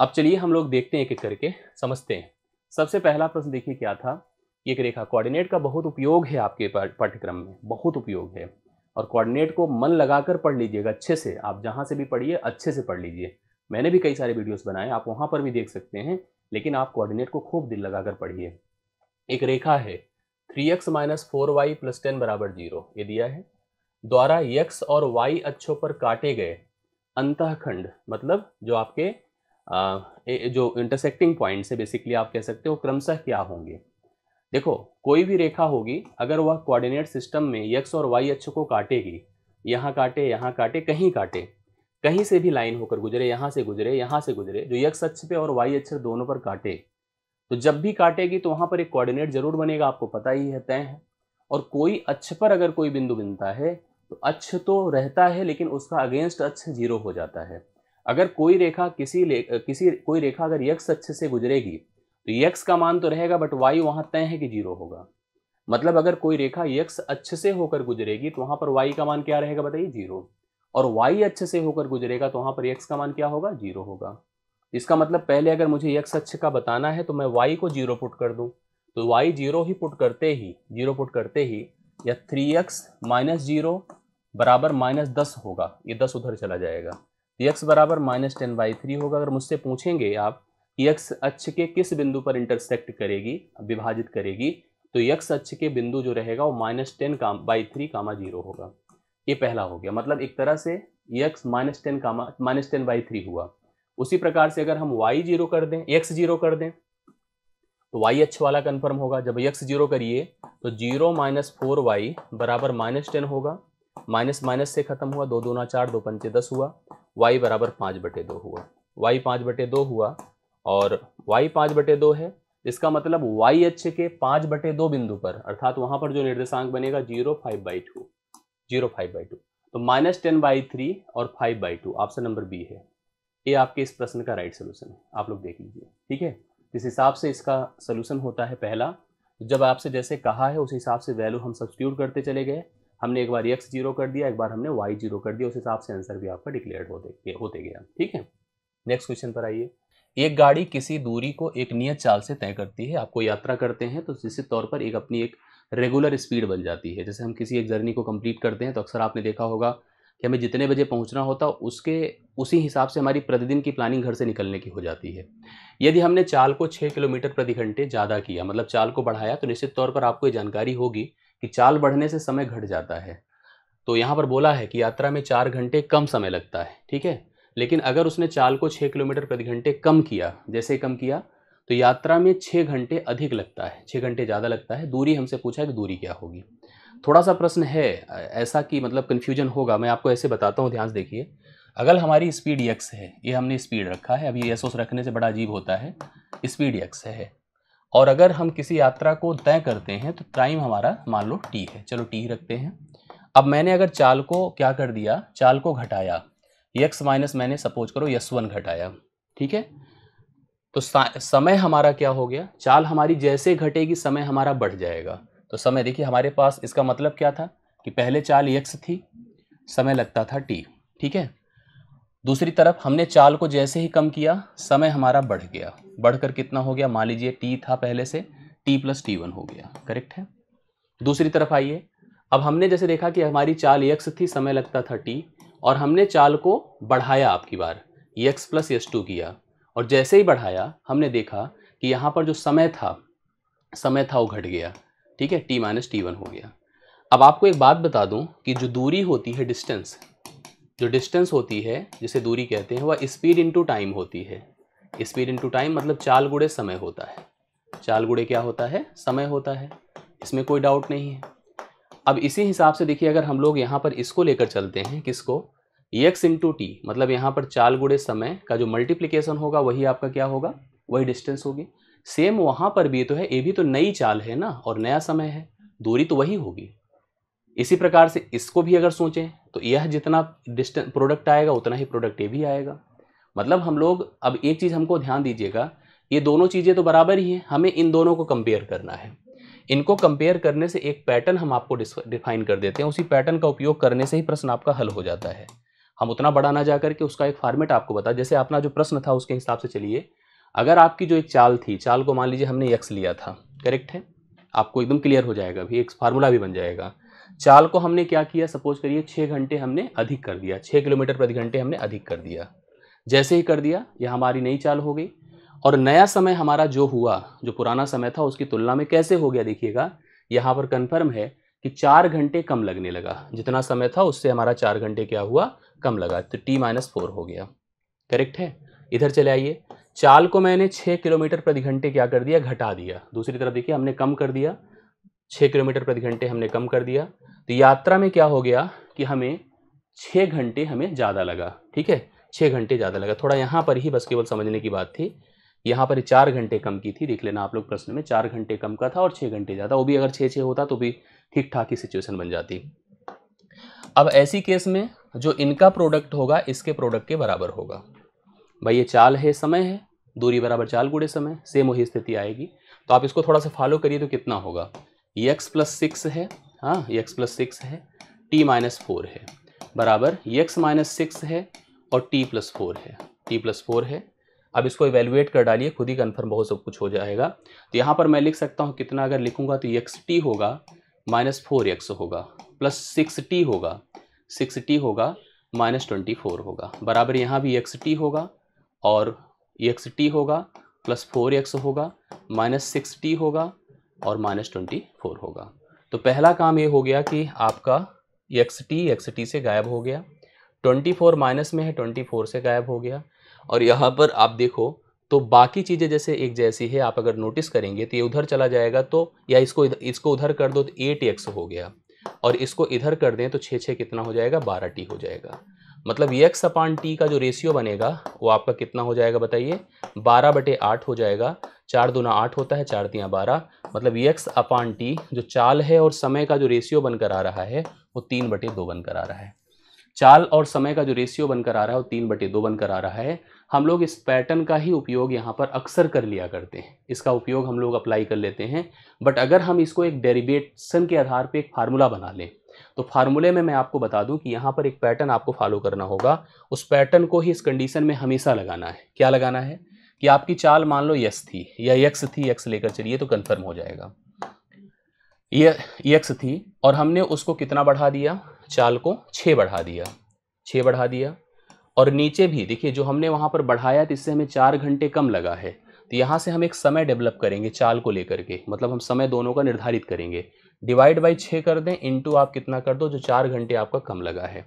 अब चलिए हम लोग देखते हैं एक एक करके समझते हैं सबसे पहला प्रश्न देखिए क्या था एक रेखा कोऑर्डिनेट का बहुत उपयोग है आपके पाठ्यक्रम में बहुत उपयोग है और कोऑर्डिनेट को मन लगाकर पढ़ लीजिएगा अच्छे से आप जहाँ से भी पढ़िए अच्छे से पढ़ लीजिए मैंने भी कई सारे वीडियोस बनाए आप वहाँ पर भी देख सकते हैं लेकिन आप कोऑर्डिनेट को खूब दिल लगाकर पढ़िए एक रेखा है three X minus four Y plus ten बराबर जीरो ये दिया है द्वारा यक्स और वाई अक्षों पर काटे गए अंतःखंड मतलब जो आपके आ, ए, जो इंटरसेक्टिंग पॉइंट से बेसिकली आप कह सकते हो क्रमशः क्या होंगे देखो कोई भी रेखा होगी अगर वह कोऑर्डिनेट सिस्टम में यक्स और वाई अक्ष को काटेगी यहाँ काटे यहाँ काटे कहीं काटे कहीं से भी लाइन होकर गुजरे यहाँ से गुजरे यहाँ से गुजरे जो यक्ष अक्ष पे और वाई अक्षर दोनों पर काटे तो जब भी काटेगी तो वहाँ पर एक कोऑर्डिनेट जरूर बनेगा आपको पता ही है तय है और कोई अक्ष पर अगर कोई बिंदु बनता है तो अक्ष तो रहता है लेकिन उसका अगेंस्ट अक्ष जीरो हो जाता है अगर कोई रेखा किसी ले, किसी कोई रेखा अगर यक्स अक्ष से गुजरेगी तो यक्स का मान तो रहेगा बट वाई वहाँ तय है कि जीरो होगा मतलब अगर कोई रेखा यक्स अक्ष से होकर गुजरेगी तो वहाँ पर वाई का मान क्या रहेगा बताइए जीरो और वाई अच्छे से होकर गुजरेगा तो वहां पर एक्स का मान क्या होगा जीरो होगा इसका मतलब पहले अगर मुझे एक्स अच्छे का बताना है तो मैं वाई को जीरो पुट कर दूं तो वाई जीरो ही पुट करते ही जीरो पुट करते ही या थ्री एक्स माइनस जीरो बराबर माइनस दस होगा ये दस उधर चला जाएगा एक्स बराबर माइनस टेन बाई थ्री होगा अगर मुझसे पूछेंगे आप यक्स अक्ष के किस बिंदु पर इंटरसेक्ट करेगी विभाजित करेगी तो यक्स अक्ष के बिंदु जो रहेगा वो माइनस टेन का बाई थ्री कामा जीरो होगा ये पहला हो गया मतलब एक तरह से यक्स माइनस टेन का माइनस टेन बाई थ्री हुआ उसी प्रकार से अगर हम वाई जीरो कर दें एक्स जीरो कर दें तो वाई एच वाला कन्फर्म होगा जब एक्स जीरो करिए तो जीरो माइनस फोर वाई बराबर माइनस टेन होगा माइनस माइनस से खत्म हुआ दो दो ना चार दो पंचे दस हुआ वाई बराबर पाँच बटे दो हुआ वाई पाँच बटे दो हुआ और वाई पाँच बटे दो है इसका मतलब वाई एच के पाँच बटे दो बिंदु पर अर्थात वहाँ पर जो निर्देशांक बनेगा zero five by two zero five by two तो माइनस टेन बाई थ्री और five by two option number B है ये आपके इस प्रश्न का राइट सोल्यूशन है आप लोग देख लीजिए ठीक है इस हिसाब से इसका सोल्यूशन होता है पहला जब आपसे जैसे कहा है उस हिसाब से वैल्यू हम सब्सिट्यूट करते चले गए हमने एक बार एक्स जीरो कर दिया एक बार हमने वाई जीरो कर दिया उस हिसाब से आंसर भी आपका डिक्लेयर होते होते गया ठीक है नेक्स्ट क्वेश्चन पर आइए एक गाड़ी किसी दूरी को एक नियत चाल से तय करती है आपको यात्रा करते हैं तो निश्चित तौर पर एक अपनी एक रेगुलर स्पीड बन जाती है जैसे हम किसी एक जर्नी को कंप्लीट करते हैं तो अक्सर आपने देखा होगा कि हमें जितने बजे पहुंचना होता उसके उसी हिसाब से हमारी प्रतिदिन की प्लानिंग घर से निकलने की हो जाती है यदि हमने चाल को छः किलोमीटर प्रति घंटे ज़्यादा किया मतलब चाल को बढ़ाया तो निश्चित तौर पर आपको ये जानकारी होगी कि चाल बढ़ने से समय घट जाता है तो यहाँ पर बोला है कि यात्रा में चार घंटे कम समय लगता है ठीक है लेकिन अगर उसने चाल को छः किलोमीटर प्रति घंटे कम किया जैसे कम किया तो यात्रा में छः घंटे अधिक लगता है छः घंटे ज़्यादा लगता है दूरी हमसे पूछा है कि दूरी क्या होगी थोड़ा सा प्रश्न है ऐसा कि मतलब कन्फ्यूजन होगा मैं आपको ऐसे बताता हूँ ध्यान से देखिए अगर हमारी स्पीड यक्स है ये हमने स्पीड रखा है अभी एसोस रखने से बड़ा अजीब होता है स्पीड यक्स है और अगर हम किसी यात्रा को तय करते हैं तो टाइम हमारा मान लो टी है चलो टी रखते हैं अब मैंने अगर चाल को क्या कर दिया चाल को घटाया यक्स माइनस मैंने सपोज करो यस वन घटाया ठीक है तो समय हमारा क्या हो गया चाल हमारी जैसे घटेगी समय हमारा बढ़ जाएगा तो समय देखिए हमारे पास इसका मतलब क्या था कि पहले चाल यक्स थी समय लगता था टी ठीक है दूसरी तरफ हमने चाल को जैसे ही कम किया समय हमारा बढ़ गया बढ़कर कितना हो गया मान लीजिए टी था पहले से टी प्लस टी वन हो गया करेक्ट है दूसरी तरफ आइए अब हमने जैसे देखा कि हमारी चाल यक्स थी समय लगता था टी और हमने चाल को बढ़ाया आपकी बार यक्स प्लस यस टू किया और जैसे ही बढ़ाया हमने देखा कि यहाँ पर जो समय था समय था वो घट गया ठीक है टी माइनस टी वन हो गया अब आपको एक बात बता दूं कि जो दूरी होती है डिस्टेंस जो डिस्टेंस होती है जिसे दूरी कहते हैं वह स्पीड इंटू टाइम होती है स्पीड इंटू टाइम मतलब चाल गुड़े समय होता है चाल गुड़े क्या होता है समय होता है इसमें कोई डाउट नहीं है अब इसी हिसाब से देखिए अगर हम लोग यहाँ पर इसको लेकर चलते हैं किसको ई एक्स इंटू टी मतलब यहाँ पर चाल गुड़े समय का जो मल्टीप्लीकेशन होगा वही आपका क्या होगा वही डिस्टेंस होगी सेम वहाँ पर भी तो है ये भी तो नई चाल है ना और नया समय है दूरी तो वही होगी इसी प्रकार से इसको भी अगर सोचें तो यह जितना डिस्टेंस प्रोडक्ट आएगा उतना ही प्रोडक्ट ये भी आएगा मतलब हम लोग अब एक चीज़ हमको ध्यान दीजिएगा ये दोनों चीज़ें तो बराबर ही हैं हमें इन दोनों को कंपेयर करना है इनको कंपेयर करने से एक पैटर्न हम आपको डिफाइन कर देते हैं उसी पैटर्न का उपयोग करने से ही प्रश्न आपका हल हो जाता है हम उतना बड़ा ना जा करके उसका एक फार्मेट आपको बता जैसे अपना जो प्रश्न था उसके हिसाब से चलिए अगर आपकी जो एक चाल थी चाल को मान लीजिए हमने एक्स लिया था करेक्ट है आपको एकदम क्लियर हो जाएगा अभी एक फार्मूला भी बन जाएगा चाल को हमने क्या किया सपोज करिए छः घंटे हमने अधिक कर दिया छः किलोमीटर प्रति घंटे हमने अधिक कर दिया जैसे ही कर दिया यह हमारी नई चाल हो गई और नया समय हमारा जो हुआ जो पुराना समय था उसकी तुलना में कैसे हो गया देखिएगा यहाँ पर कन्फर्म है कि चार घंटे कम लगने लगा जितना समय था उससे हमारा चार घंटे क्या हुआ कम लगा तो टी माइनस फोर हो गया करेक्ट है इधर चले आइए चाल को मैंने छः किलोमीटर प्रति घंटे क्या कर दिया घटा दिया दूसरी तरफ देखिए हमने कम कर दिया छः किलोमीटर प्रति घंटे हमने कम कर दिया तो यात्रा में क्या हो गया कि हमें छः घंटे हमें ज़्यादा लगा ठीक है छः घंटे ज़्यादा लगा थोड़ा यहाँ पर ही बस केवल समझने की बात थी यहाँ पर चार घंटे कम की थी देख लेना आप लोग प्रश्न में चार घंटे कम का था और छः घंटे ज़्यादा वो भी अगर छः छः होता तो भी ठीक ठाक ही सिचुएशन बन जाती अब ऐसी केस में जो इनका प्रोडक्ट होगा इसके प्रोडक्ट के बराबर होगा भाई ये चाल है समय है दूरी बराबर चाल गुड़े समय सेम वही स्थिति आएगी तो आप इसको थोड़ा सा फॉलो करिए तो कितना होगा ये एक्स प्लस सिक्स है हाँ ये एक्स प्लस सिक्स है टी माइनस फोर है बराबर ये एक्स माइनस सिक्स है और टी प्लस फोर है टी प्लस फोर है अब इसको इवेलुएट कर डालिए खुद ही कन्फर्म बहुत सब कुछ हो जाएगा तो यहाँ पर मैं लिख सकता हूँ कितना अगर लिखूँगा तो एक्स टी होगा माइनस फोर एक्स होगा प्लस सिक्स टी होगा सिक्स टी होगा माइनस ट्वेंटी फोर होगा बराबर यहाँ भी एक्स टी होगा और एक्स टी होगा प्लस फोर एक्स होगा माइनस सिक्स टी होगा और माइनस ट्वेंटी फोर होगा तो पहला काम ये हो गया कि आपका एक्स टी एक्स टी से गायब हो गया ट्वेंटी फोर माइनस में है ट्वेंटी फोर से गायब हो गया और यहाँ पर आप देखो तो बाकी चीज़ें जैसे एक जैसी है आप अगर नोटिस करेंगे तो ये उधर चला जाएगा तो या इसको इधर, इसको उधर कर दो तो एट एक्स हो गया और इसको इधर कर दें तो छः छः कितना हो जाएगा बारह टी हो जाएगा मतलब यक्स अपान टी का जो रेशियो बनेगा वो आपका कितना हो जाएगा बताइए बारह बटे आठ हो जाएगा चार दुना आठ होता है चार दियाँ बारह मतलब यक्स अपान टी जो चाल है और समय का जो रेशियो बनकर आ रहा है वो तीन बटे दो बनकर आ रहा है चाल और समय का जो रेशियो बनकर आ रहा है वो तीन बटे दो बनकर आ रहा है हम लोग इस पैटर्न का ही उपयोग यहाँ पर अक्सर कर लिया करते हैं इसका उपयोग हम लोग अप्लाई कर लेते हैं बट अगर हम इसको एक डेरिवेशन के आधार पर एक फार्मूला बना लें तो फार्मूले में मैं आपको बता दूं कि यहाँ पर एक पैटर्न आपको फॉलो करना होगा उस पैटर्न को ही इस कंडीशन में हमेशा लगाना है क्या लगाना है कि आपकी चाल मान लो यस थी या यक्स थी यक्स लेकर चलिए तो कन्फर्म हो जाएगा ये यक्स थी और हमने उसको कितना बढ़ा दिया चाल को छः बढ़ा दिया छः बढ़ा दिया और नीचे भी देखिए जो हमने वहाँ पर बढ़ाया तो इससे हमें चार घंटे कम लगा है तो यहाँ से हम एक समय डेवलप करेंगे चाल को लेकर के मतलब हम समय दोनों का निर्धारित करेंगे डिवाइड बाई छः कर दें इंटू आप कितना कर दो जो चार घंटे आपका कम लगा है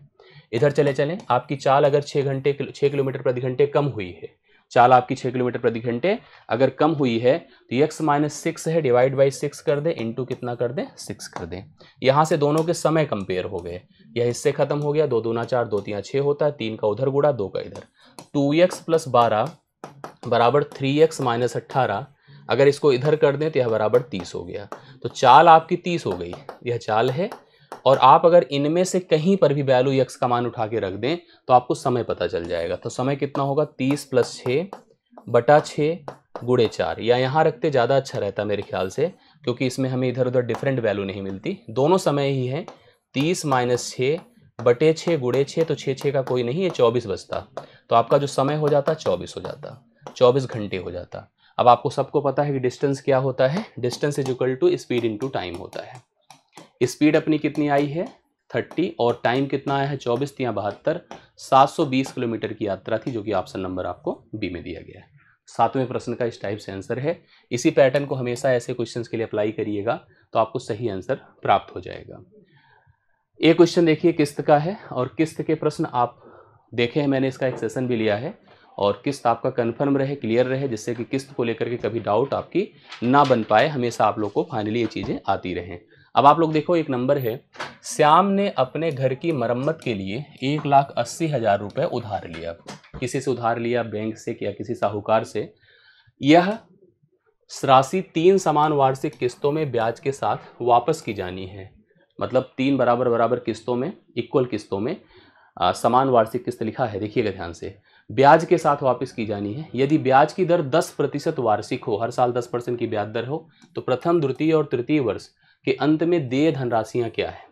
इधर चले चलें आपकी चाल अगर छः घंटे छः किलोमीटर प्रति घंटे कम हुई है चाल आपकी छः किलोमीटर प्रति घंटे अगर कम हुई है तो यक्स माइनस सिक्स है डिवाइड बाई सिक्स कर दें इंटू कितना कर दें सिक्स कर दें यहाँ से दोनों के समय कंपेयर हो गए यह हिस्से खत्म हो गया दो दूना चार दो तीन छः होता है तीन का उधर गुड़ा दो का इधर टू एक्स प्लस बारह बराबर थ्री एक्स माइनस अट्ठारह अगर इसको इधर कर दें तो यह बराबर तीस हो गया तो चाल आपकी तीस हो गई यह चाल है और आप अगर इनमें से कहीं पर भी वैल्यू यक्स का मान उठा के रख दें तो आपको समय पता चल जाएगा तो समय कितना होगा तीस प्लस छः बटा छः गुड़े चार या यहाँ रखते ज़्यादा अच्छा रहता मेरे ख्याल से क्योंकि इसमें हमें इधर उधर डिफरेंट वैल्यू नहीं मिलती दोनों समय ही है तीस माइनस छः बटे छः गुड़े छः तो छः छः का कोई नहीं है चौबीस बजता तो आपका जो समय हो जाता चौबीस हो जाता चौबीस घंटे हो जाता अब आपको सबको पता है कि डिस्टेंस क्या होता है distance is equal to speed into time होता है स्पीड अपनी कितनी आई है थर्टी और टाइम कितना आया है चौबीस या बहत्तर सात सौ बीस किलोमीटर की यात्रा थी जो कि ऑप्शन नंबर आपको बी में दिया गया है सातवें प्रश्न का इस टाइप से आंसर है इसी पैटर्न को हमेशा ऐसे क्वेश्चन के लिए अप्लाई करिएगा तो आपको सही आंसर प्राप्त हो जाएगा ये क्वेश्चन देखिए किस्त का है और किस्त के प्रश्न आप देखे हैं मैंने इसका एक सेशन भी लिया है और किस्त आपका कन्फर्म रहे क्लियर रहे जिससे कि किस्त को लेकर के कभी डाउट आपकी ना बन पाए हमेशा आप लोग को फाइनली ये चीज़ें आती रहें अब आप लोग देखो एक नंबर है श्याम ने अपने घर की मरम्मत के लिए एक लाख अस्सी हज़ार रुपये उधार लिया किसी से उधार लिया बैंक से या किसी साहूकार से यह राशि तीन समान वार्षिक किस्तों में ब्याज के साथ वापस की जानी है मतलब तीन बराबर बराबर किस्तों में इक्वल किस्तों में आ, समान वार्षिक किस्त लिखा है देखिएगा ध्यान से ब्याज के साथ वापस की जानी है यदि ब्याज की दर 10 प्रतिशत वार्षिक हो हर साल 10 परसेंट की ब्याज दर हो तो प्रथम द्वितीय और तृतीय वर्ष कि अंत में देय धनराशियाँ क्या है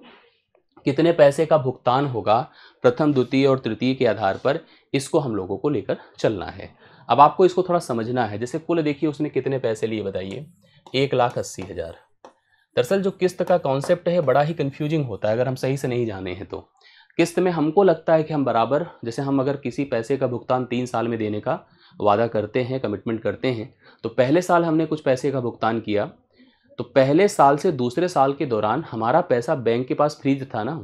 कितने पैसे का भुगतान होगा प्रथम द्वितीय और तृतीय के आधार पर इसको हम लोगों को लेकर चलना है अब आपको इसको थोड़ा समझना है जैसे कुल देखिए उसने कितने पैसे लिए बताइए एक लाख अस्सी हज़ार दरअसल जो किस्त का कॉन्सेप्ट है बड़ा ही कन्फ्यूजिंग होता है अगर हम सही से नहीं जाने हैं तो किस्त में हमको लगता है कि हम बराबर जैसे हम अगर किसी पैसे का भुगतान तीन साल में देने का वादा करते हैं कमिटमेंट करते हैं तो पहले साल हमने कुछ पैसे का भुगतान किया तो पहले साल से दूसरे साल के दौरान हमारा पैसा बैंक के पास फ्रीज था ना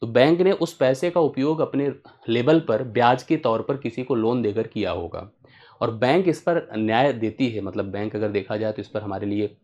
तो बैंक ने उस पैसे का उपयोग अपने लेवल पर ब्याज के तौर पर किसी को लोन देकर किया होगा और बैंक इस पर न्याय देती है मतलब बैंक अगर देखा जाए तो इस पर हमारे लिए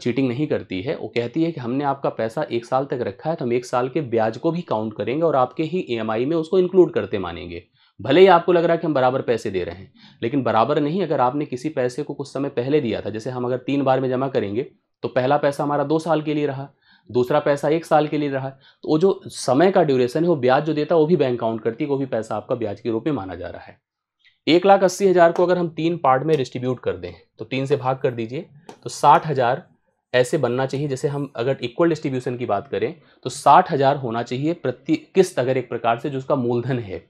चीटिंग नहीं करती है वो कहती है कि हमने आपका पैसा एक साल तक रखा है तो हम एक साल के ब्याज को भी काउंट करेंगे और आपके ही ई e में उसको इंक्लूड करते मानेंगे भले ही आपको लग रहा है कि हम बराबर पैसे दे रहे हैं लेकिन बराबर नहीं अगर आपने किसी पैसे को कुछ समय पहले दिया था जैसे हम अगर तीन बार में जमा करेंगे तो पहला पैसा हमारा दो साल के लिए रहा दूसरा पैसा एक साल के लिए रहा तो वो जो समय का ड्यूरेशन है वो ब्याज जो देता है वो भी बैंक काउंट करती है वो भी पैसा आपका ब्याज के रूप में माना जा रहा है एक लाख अस्सी हज़ार को अगर हम तीन पार्ट में डिस्ट्रीब्यूट कर दें तो तीन से भाग कर दीजिए तो साठ हज़ार ऐसे बनना चाहिए जैसे हम अगर इक्वल डिस्ट्रीब्यूशन की बात करें तो साठ हज़ार होना चाहिए प्रति किस्त अगर एक प्रकार से जो उसका मूलधन है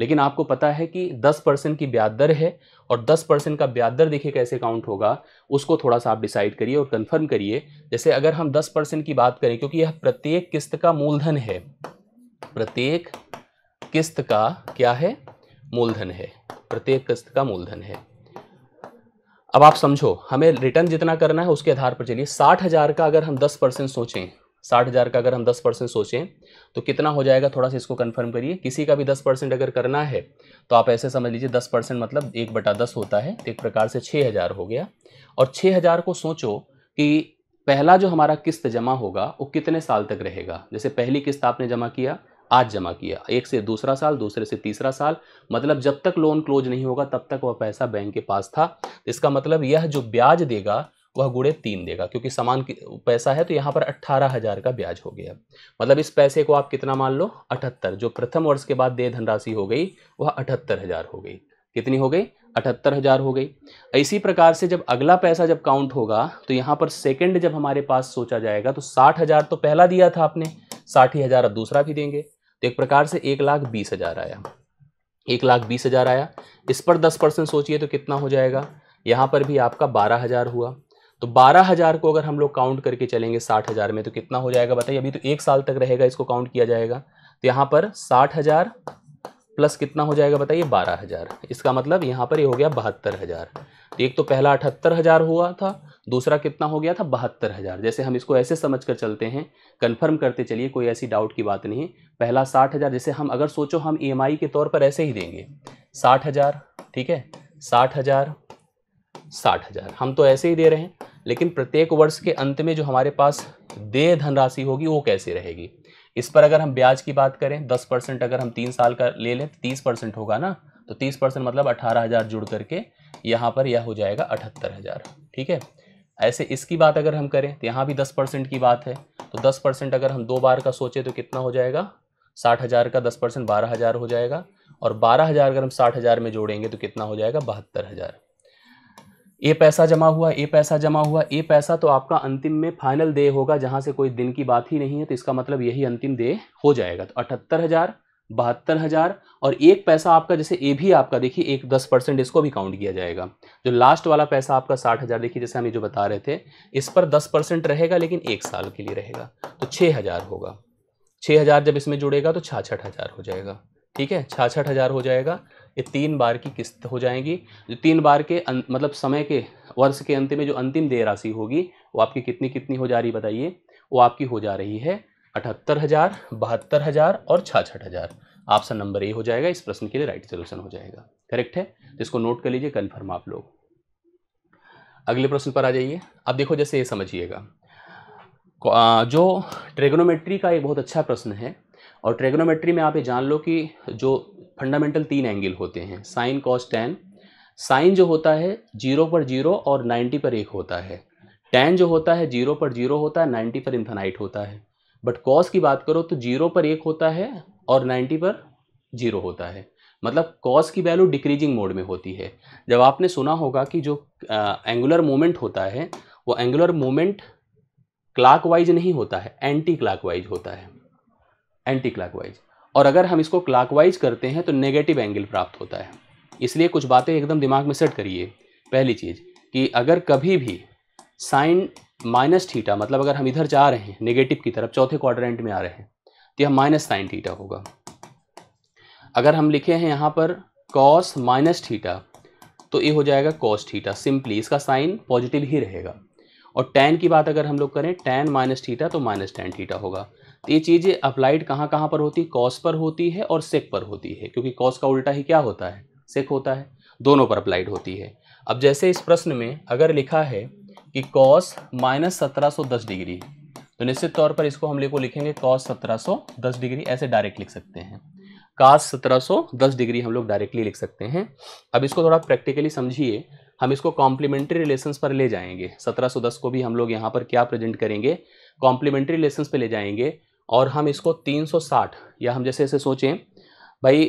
लेकिन आपको पता है कि दस परसेंट की ब्याज दर है और 10 परसेंट का ब्याज दर देखिए कैसे काउंट होगा उसको थोड़ा सा आप डिसाइड करिए और कंफर्म करिए जैसे अगर हम 10 परसेंट की बात करें क्योंकि यह प्रत्येक किस्त का मूलधन है प्रत्येक किस्त का क्या है मूलधन है प्रत्येक किस्त का मूलधन है अब आप समझो हमें रिटर्न जितना करना है उसके आधार पर चलिए साठ हज़ार का अगर हम दस परसेंट सोचें साठ हज़ार का अगर हम दस परसेंट सोचें तो कितना हो जाएगा थोड़ा सा इसको कंफर्म करिए किसी का भी दस परसेंट अगर करना है तो आप ऐसे समझ लीजिए दस परसेंट मतलब एक बटा दस होता है तो एक प्रकार से छः हज़ार हो गया और छः हज़ार को सोचो कि पहला जो हमारा किस्त जमा होगा वो कितने साल तक रहेगा जैसे पहली किस्त आपने जमा किया आज जमा किया एक से दूसरा साल दूसरे से तीसरा साल मतलब जब तक लोन क्लोज नहीं होगा तब तक वह पैसा बैंक के पास था इसका मतलब यह जो ब्याज देगा वह गुड़े तीन देगा क्योंकि समान पैसा है तो यहाँ पर अट्ठारह हज़ार का ब्याज हो गया मतलब इस पैसे को आप कितना मान लो अठहत्तर जो प्रथम वर्ष के बाद देय धनराशि हो गई वह अठहत्तर हज़ार हो गई कितनी हो गई अठहत्तर हज़ार हो गई इसी प्रकार से जब अगला पैसा जब काउंट होगा तो यहाँ पर सेकेंड जब हमारे पास सोचा जाएगा तो साठ हज़ार तो पहला दिया था आपने साठ ही हज़ार अब दूसरा भी देंगे तो एक प्रकार से एक लाख बीस हज़ार आया एक लाख बीस हज़ार आया इस पर दस परसेंट सोचिए तो कितना हो जाएगा यहाँ पर भी आपका बारह हज़ार हुआ तो बारह हज़ार को अगर हम लोग काउंट करके चलेंगे साठ हज़ार में तो कितना हो जाएगा बताइए अभी तो एक साल तक रहेगा इसको काउंट किया जाएगा तो यहाँ पर साठ हज़ार प्लस कितना हो जाएगा बताइए बारह हज़ार इसका मतलब यहाँ पर ये यह हो गया बहत्तर हज़ार तो एक तो पहला अठहत्तर हज़ार हुआ था दूसरा कितना हो गया था बहत्तर हज़ार जैसे हम इसको ऐसे समझ कर चलते हैं कन्फर्म करते चलिए कोई ऐसी डाउट की बात नहीं पहला साठ हज़ार जैसे हम अगर सोचो हम ई e के तौर पर ऐसे ही देंगे साठ हज़ार ठीक है साठ हज़ार साठ हज़ार हम तो ऐसे ही दे रहे हैं लेकिन प्रत्येक वर्ष के अंत में जो हमारे पास देय धनराशि होगी वो कैसे रहेगी इस पर अगर हम ब्याज की बात करें दस परसेंट अगर हम तीन साल का ले लें तो तीस परसेंट होगा ना तो तीस परसेंट मतलब अठारह हज़ार जुड़ करके यहाँ पर यह हो जाएगा अठहत्तर हज़ार ठीक है ऐसे इसकी बात अगर हम करें तो यहाँ भी दस परसेंट की बात है तो दस परसेंट अगर हम दो बार का सोचें तो कितना हो जाएगा साठ हज़ार का दस परसेंट बारह हज़ार हो जाएगा और बारह हज़ार अगर हम साठ हज़ार में जोड़ेंगे तो कितना हो जाएगा बहत्तर हज़ार ए पैसा जमा हुआ ए पैसा जमा हुआ ए पैसा तो आपका अंतिम में फाइनल दे होगा जहां से कोई दिन की बात ही नहीं है तो इसका मतलब यही अंतिम दे हो जाएगा तो अठहत्तर हज़ार बहत्तर हज़ार और एक पैसा आपका जैसे ए भी आपका देखिए एक दस परसेंट इसको भी काउंट किया जाएगा जो लास्ट वाला पैसा आपका साठ हज़ार देखिए जैसे हम ये जो बता रहे थे इस पर दस परसेंट रहेगा लेकिन एक साल के लिए रहेगा तो छः हज़ार होगा छः हज़ार जब इसमें जुड़ेगा तो छाछठ हज़ार हो जाएगा ठीक है छाछठ हज़ार हो जाएगा ये तीन बार की किस्त हो जाएगी जो तीन बार के अन, अं-, मतलब समय के वर्ष के अंत में जो अंतिम देय राशि होगी वो आपकी कितनी कितनी हो जा रही बताइए वो आपकी हो जा रही है अठहत्तर हज़ार बहत्तर हज़ार और छाछठ हज़ार ऑप्शन नंबर ए हो जाएगा इस प्रश्न के लिए राइट सोल्यूशन हो जाएगा करेक्ट है तो इसको नोट कर लीजिए कन्फर्म आप लोग अगले प्रश्न पर आ जाइए अब देखो जैसे ये समझिएगा जो ट्रेग्नोमेट्री का एक बहुत अच्छा प्रश्न है और ट्रेगोनोमेट्री में आप ये जान लो कि जो फंडामेंटल तीन एंगल होते हैं साइन कॉस टेन साइन जो होता है जीरो पर जीरो और नाइन्टी पर एक होता है टेन जो होता है जीरो पर जीरो होता है नाइन्टी पर इम्थानाइट होता है बट कॉस की बात करो तो जीरो पर एक होता है और नाइन्टी पर जीरो होता है मतलब कॉस की वैल्यू डिक्रीजिंग मोड में होती है जब आपने सुना होगा कि जो एंगुलर मोमेंट होता है वो एंगुलर मोमेंट क्लाकवाइज नहीं होता है एंटी क्लाकवाइज होता है एंटी क्लाकवाइज और अगर हम इसको क्लाकवाइज करते हैं तो नेगेटिव एंगल प्राप्त होता है इसलिए कुछ बातें एकदम दिमाग में सेट करिए पहली चीज़ कि अगर कभी भी साइन माइनस थीटा मतलब अगर हम इधर जा रहे हैं नेगेटिव की तरफ चौथे क्वाड्रेंट में आ रहे हैं तो यह माइनस साइन थीटा होगा अगर हम लिखे हैं यहाँ पर कॉस माइनस थीटा तो ये हो जाएगा कॉस थीटा सिंपली इसका साइन पॉजिटिव ही रहेगा और टेन की बात अगर हम लोग करें टेन माइनस थीटा तो माइनस टेन थीटा होगा तो ये चीज़ें अप्लाइड कहाँ कहाँ पर होती है कॉस पर होती है और सेक पर होती है क्योंकि कॉस का उल्टा ही क्या होता है सेक होता है दोनों पर अप्लाइड होती है अब जैसे इस प्रश्न में अगर लिखा है कि कॉस माइनस सत्रह सौ दस डिग्री तो निश्चित तौर पर इसको हम लोग लिखेंगे कॉस सत्रह सौ दस डिग्री ऐसे डायरेक्ट लिख सकते हैं कास सत्रह सौ दस डिग्री हम लोग डायरेक्टली लिख सकते हैं अब इसको थोड़ा प्रैक्टिकली समझिए हम इसको कॉम्प्लीमेंट्री रिलेशंस पर ले जाएंगे 1710 को भी हम लोग यहाँ पर क्या प्रेजेंट करेंगे कॉम्प्लीमेंट्री रिलेशंस पे ले जाएंगे और हम इसको 360 या हम जैसे ऐसे सोचें भाई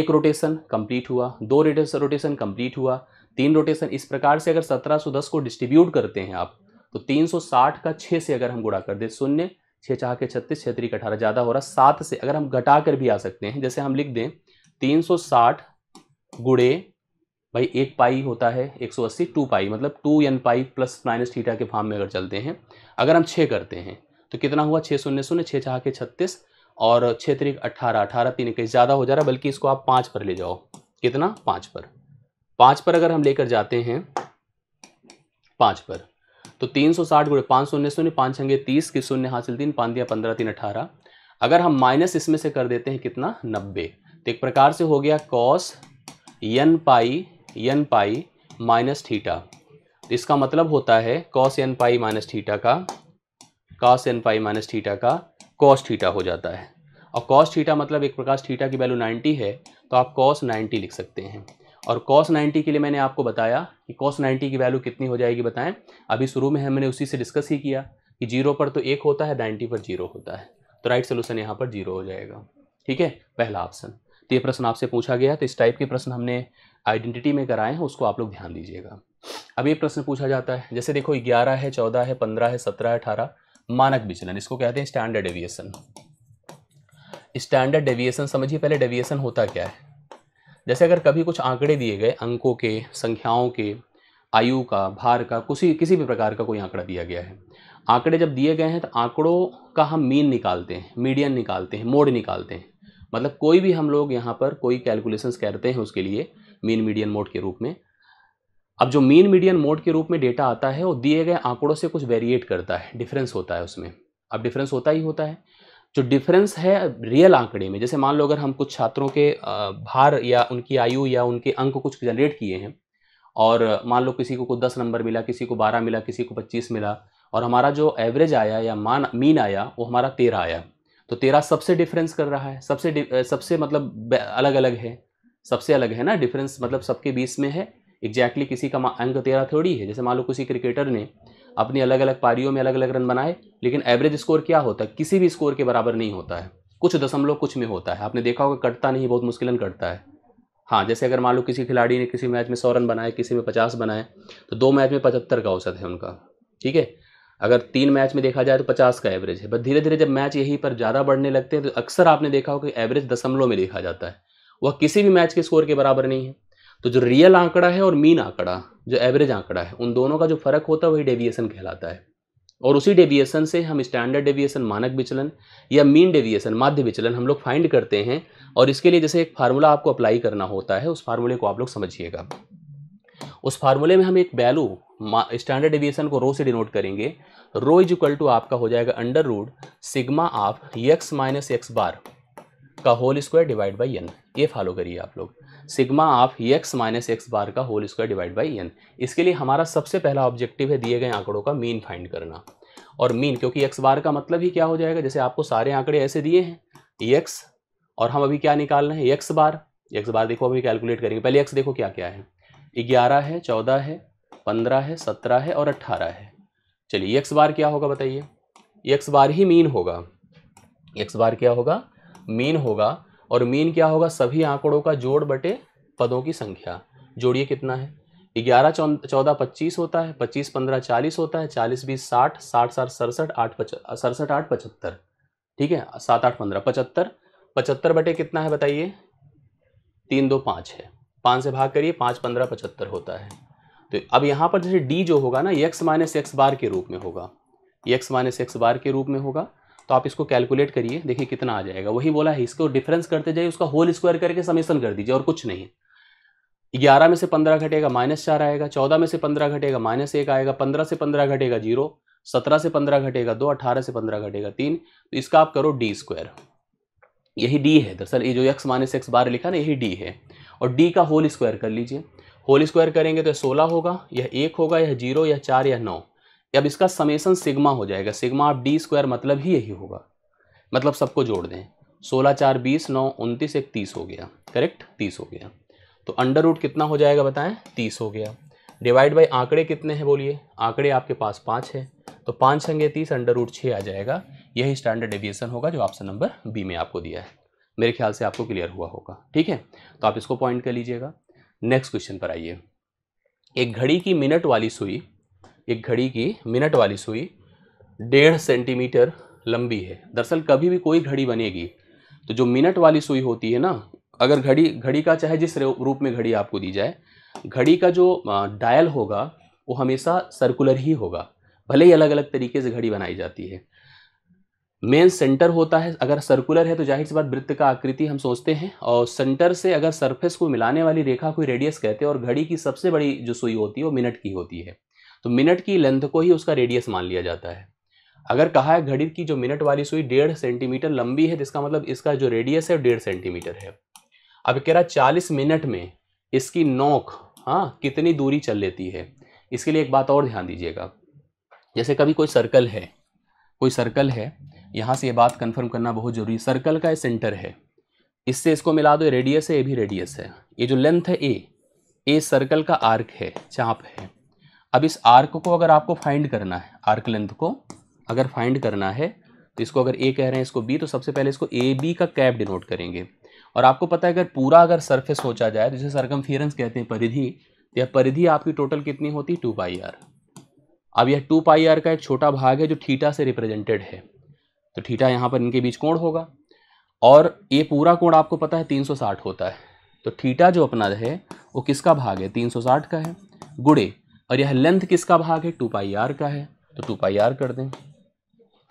एक रोटेशन कंप्लीट हुआ दो रोटेशन कंप्लीट हुआ तीन रोटेशन इस प्रकार से अगर 1710 को डिस्ट्रीब्यूट करते हैं आप तो 360 का 6 से अगर हम गुड़ा कर दें शून्य छः चाह के छत्तीस छः तरीक अठारह ज़्यादा हो रहा सात से अगर हम घटा कर भी आ सकते हैं जैसे हम लिख दें तीन गुड़े भाई एक पाई होता है 180 टू पाई मतलब two N pi plus minus theta के फार्म में अगर चलते हैं अगर हम छः करते हैं तो कितना हुआ छः शून्य शून्य छः छः के छत्तीस और छः तरीक अट्ठारह अठारह तीन इक्कीस ज़्यादा हो जा रहा है बल्कि इसको आप पाँच पर ले जाओ कितना पाँच पर पाँच पर अगर हम लेकर जाते हैं पाँच पर तो तीन सौ साठ गुड़े पाँच शून्य शून्य पाँच छंगे तीस की शून्य हासिल तीन पाँच दिया पंद्रह तीन अठारह अगर हम माइनस इसमें से कर देते हैं कितना नब्बे तो एक प्रकार से हो गया cos N pi N pi minus theta तो इसका मतलब होता है cos N pi minus theta का cos N five minus theta का कॉस थीटा हो जाता है और कॉस थीटा मतलब एक प्रकार थीटा की वैल्यू 90 है तो आप कॉस 90 लिख सकते हैं और कॉस 90 के लिए मैंने आपको बताया कि कॉस 90 की वैल्यू कितनी हो जाएगी बताएं अभी शुरू में हमने उसी से डिस्कस ही किया कि जीरो पर तो एक होता है नाइन्टी पर जीरो होता है तो राइट सोल्यूशन यहाँ पर जीरो हो जाएगा ठीक है पहला ऑप्शन तो ये प्रश्न आपसे पूछा गया तो इस टाइप के प्रश्न हमने आइडेंटिटी में कराए हैं उसको आप लोग ध्यान दीजिएगा अब ये प्रश्न पूछा जाता है जैसे देखो ग्यारह है चौदह है पंद्रह है सत्रह है अठारह मानक विचलन इसको कहते हैं स्टैंडर्ड डेविएशन स्टैंडर्ड डेविएशन समझिए पहले डेविएशन होता क्या है जैसे अगर कभी कुछ आंकड़े दिए गए अंकों के संख्याओं के आयु का भार का किसी किसी भी प्रकार का कोई आंकड़ा दिया गया है आंकड़े जब दिए गए हैं तो आंकड़ों का हम मीन निकालते हैं मीडियन निकालते हैं मोड निकालते हैं मतलब कोई भी हम लोग यहाँ पर कोई कैलकुलेशंस करते हैं उसके लिए मीन मीडियन मोड के रूप में अब जो मीन मीडियन मोड के रूप में डेटा आता है वो दिए गए आंकड़ों से कुछ वेरिएट करता है डिफरेंस होता है उसमें अब डिफरेंस होता ही होता है जो डिफरेंस है रियल आंकड़े में जैसे मान लो अगर हम कुछ छात्रों के भार या उनकी आयु या उनके अंक कुछ जनरेट किए हैं और मान लो किसी को कुछ दस नंबर मिला किसी को बारह मिला किसी को पच्चीस मिला और हमारा जो एवरेज आया या मान मीन आया वो हमारा तेरह आया तो तेरह सबसे डिफरेंस कर रहा है सबसे सबसे मतलब अलग अलग है सबसे अलग है ना डिफरेंस मतलब सबके बीच में है एग्जैक्टली किसी का अंक तेरह थोड़ी है जैसे मान लो किसी क्रिकेटर ने अपनी अलग अलग पारियों में अलग अलग रन बनाए लेकिन एवरेज स्कोर क्या होता है किसी भी स्कोर के बराबर नहीं होता है कुछ दशमलव कुछ में होता है आपने देखा होगा कटता नहीं बहुत मुश्किल कटता है हाँ जैसे अगर मान लो किसी खिलाड़ी ने किसी मैच में सौ रन बनाए किसी में पचास बनाए तो दो मैच में पचहत्तर का औसत है उनका ठीक है अगर तीन मैच में देखा जाए तो पचास का एवरेज है बट धीरे धीरे जब मैच यहीं पर ज़्यादा बढ़ने लगते हैं तो अक्सर आपने देखा होगा कि एवरेज दशमलव में देखा जाता है वह किसी भी मैच के स्कोर के बराबर नहीं है तो जो रियल आंकड़ा है और मीन आंकड़ा जो एवरेज आंकड़ा है उन दोनों का जो फ़र्क होता है वही डेविएशन कहलाता है और उसी डेविएशन से हम स्टैंडर्ड डेविएशन मानक विचलन या मीन डेविएसन माध्य विचलन हम लोग फाइंड करते हैं और इसके लिए जैसे एक फार्मूला आपको अप्लाई करना होता है उस फार्मूले को आप लोग समझिएगा उस फार्मूले में हम एक वैल्यू स्टैंडर्ड डेविएशन को रो से डिनोट करेंगे रो इज इक्वल टू आपका हो जाएगा under root sigma of x minus x bar का whole square divide by n ये फॉलो करिए आप लोग sigma of x minus x bar का whole square divide by n इसके लिए हमारा सबसे पहला ऑब्जेक्टिव है दिए गए आंकड़ों का मीन फाइंड करना और मीन क्योंकि एक्स बार का मतलब ही क्या हो जाएगा जैसे आपको सारे आंकड़े ऐसे दिए हैं एक्स और हम अभी क्या निकाल रहे हैं एक्स बार एक्स बार देखो अभी कैलकुलेट करेंगे पहले एक्स देखो क्या क्या है ग्यारह है चौदह है पंद्रह है सत्रह है और अट्ठारह है चलिए एक्स बार क्या होगा बताइए एक्स बार ही मीन होगा एक्स बार क्या होगा मीन होगा और मीन क्या होगा सभी आंकड़ों का जोड़ बटे पदों की संख्या जोड़िए कितना है ग्यारह चौदह पच्चीस होता है पच्चीस पंद्रह चालीस होता है चालीस बीस साठ साठ साठ सड़सठ आठ सड़सठ आठ पचहत्तर ठीक है सात आठ पंद्रह पचहत्तर पचहत्तर बटे कितना है बताइए तीन दो पाँच है पाँच से भाग करिए पाँच पंद्रह पचहत्तर होता है तो अब यहाँ पर जैसे डी जो होगा ना एक माइनस एक्स बार के रूप में होगा एक्स माइनस एक्स बार के रूप में होगा तो आप इसको कैलकुलेट करिए देखिए कितना आ जाएगा वही बोला है इसको डिफरेंस करते जाइए उसका होल स्क्वायर करके समेसन कर दीजिए और कुछ नहीं ग्यारह में से पंद्रह घटेगा माइनस चार आएगा चौदह में से पंद्रह घटेगा माइनस एक आएगा पंद्रह से पंद्रह घटेगा जीरो सत्रह से पंद्रह घटेगा दो अठारह से पंद्रह घटेगा तीन तो इसका आप करो डी स्क्वायर यही डी है दरअसल ये जो एक्स माइनस एक्स बार लिखा ना यही डी है और डी का होल स्क्वायर कर लीजिए होल स्क्वायर करेंगे तो सोलह होगा यह एक होगा यह जीरो या चार या नौ अब इसका समेसन सिग्मा हो जाएगा सिग्मा ऑफ डी स्क्वायर मतलब ही यही होगा मतलब सबको जोड़ दें सोलह चार बीस नौ उनतीस एक तीस हो गया करेक्ट तीस हो गया तो अंडर रूट कितना हो जाएगा बताएं तीस हो गया डिवाइड बाई आंकड़े कितने हैं बोलिए आंकड़े आपके पास पाँच है तो पाँच संगे तीस अंडर रूट छः आ जाएगा यही स्टैंडर्ड डेविएशन होगा जो ऑप्शन नंबर बी में आपको दिया है मेरे ख्याल से आपको क्लियर हुआ होगा ठीक है तो आप इसको पॉइंट कर लीजिएगा नेक्स्ट क्वेश्चन पर आइए एक घड़ी की मिनट वाली सुई एक घड़ी की मिनट वाली सुई डेढ़ सेंटीमीटर लंबी है दरअसल कभी भी कोई घड़ी बनेगी तो जो मिनट वाली सुई होती है ना अगर घड़ी घड़ी का चाहे जिस रूप में घड़ी आपको दी जाए घड़ी का जो डायल होगा वो हमेशा सर्कुलर ही होगा भले ही अलग अलग तरीके से घड़ी बनाई जाती है मेन सेंटर होता है अगर सर्कुलर है तो जाहिर सी बात वृत्त का आकृति हम सोचते हैं और सेंटर से अगर सरफेस को मिलाने वाली रेखा को रेडियस कहते हैं और घड़ी की सबसे बड़ी जो सुई होती है वो मिनट की होती है तो मिनट की लेंथ को ही उसका रेडियस मान लिया जाता है अगर कहा है घड़ी की जो मिनट वाली सुई डेढ़ सेंटीमीटर लंबी है जिसका मतलब इसका जो रेडियस है डेढ़ सेंटीमीटर है अब कह रहा चालीस मिनट में इसकी नोक हाँ कितनी दूरी चल लेती है इसके लिए एक बात और ध्यान दीजिएगा जैसे कभी कोई सर्कल है कोई सर्कल है यहाँ से ये बात कंफर्म करना बहुत जरूरी सर्कल का सेंटर है इससे इसको मिला दो रेडियस है ये भी रेडियस है ये जो लेंथ है ए ए सर्कल का आर्क है चाप है अब इस आर्क को अगर आपको फाइंड करना है आर्क लेंथ को अगर फाइंड करना है तो इसको अगर ए कह रहे हैं इसको बी तो सबसे पहले इसको ए बी का कैप डिनोट करेंगे और आपको पता है अगर पूरा अगर सरफेस सोचा जाए तो जिसे सरकम कहते हैं परिधि या तो यह परिधि आपकी टोटल कितनी होती टू पाई आर अब यह टू पाई आर का एक छोटा भाग है जो थीटा से रिप्रेजेंटेड है तो थीटा यहाँ पर इनके बीच कोण होगा और ये पूरा कोण आपको पता है 360 होता है तो थीटा जो अपना है वो किसका भाग है 360 का है गुड़े और यह लेंथ किसका भाग है टू पाई आर का है तो टू पाई आर कर दें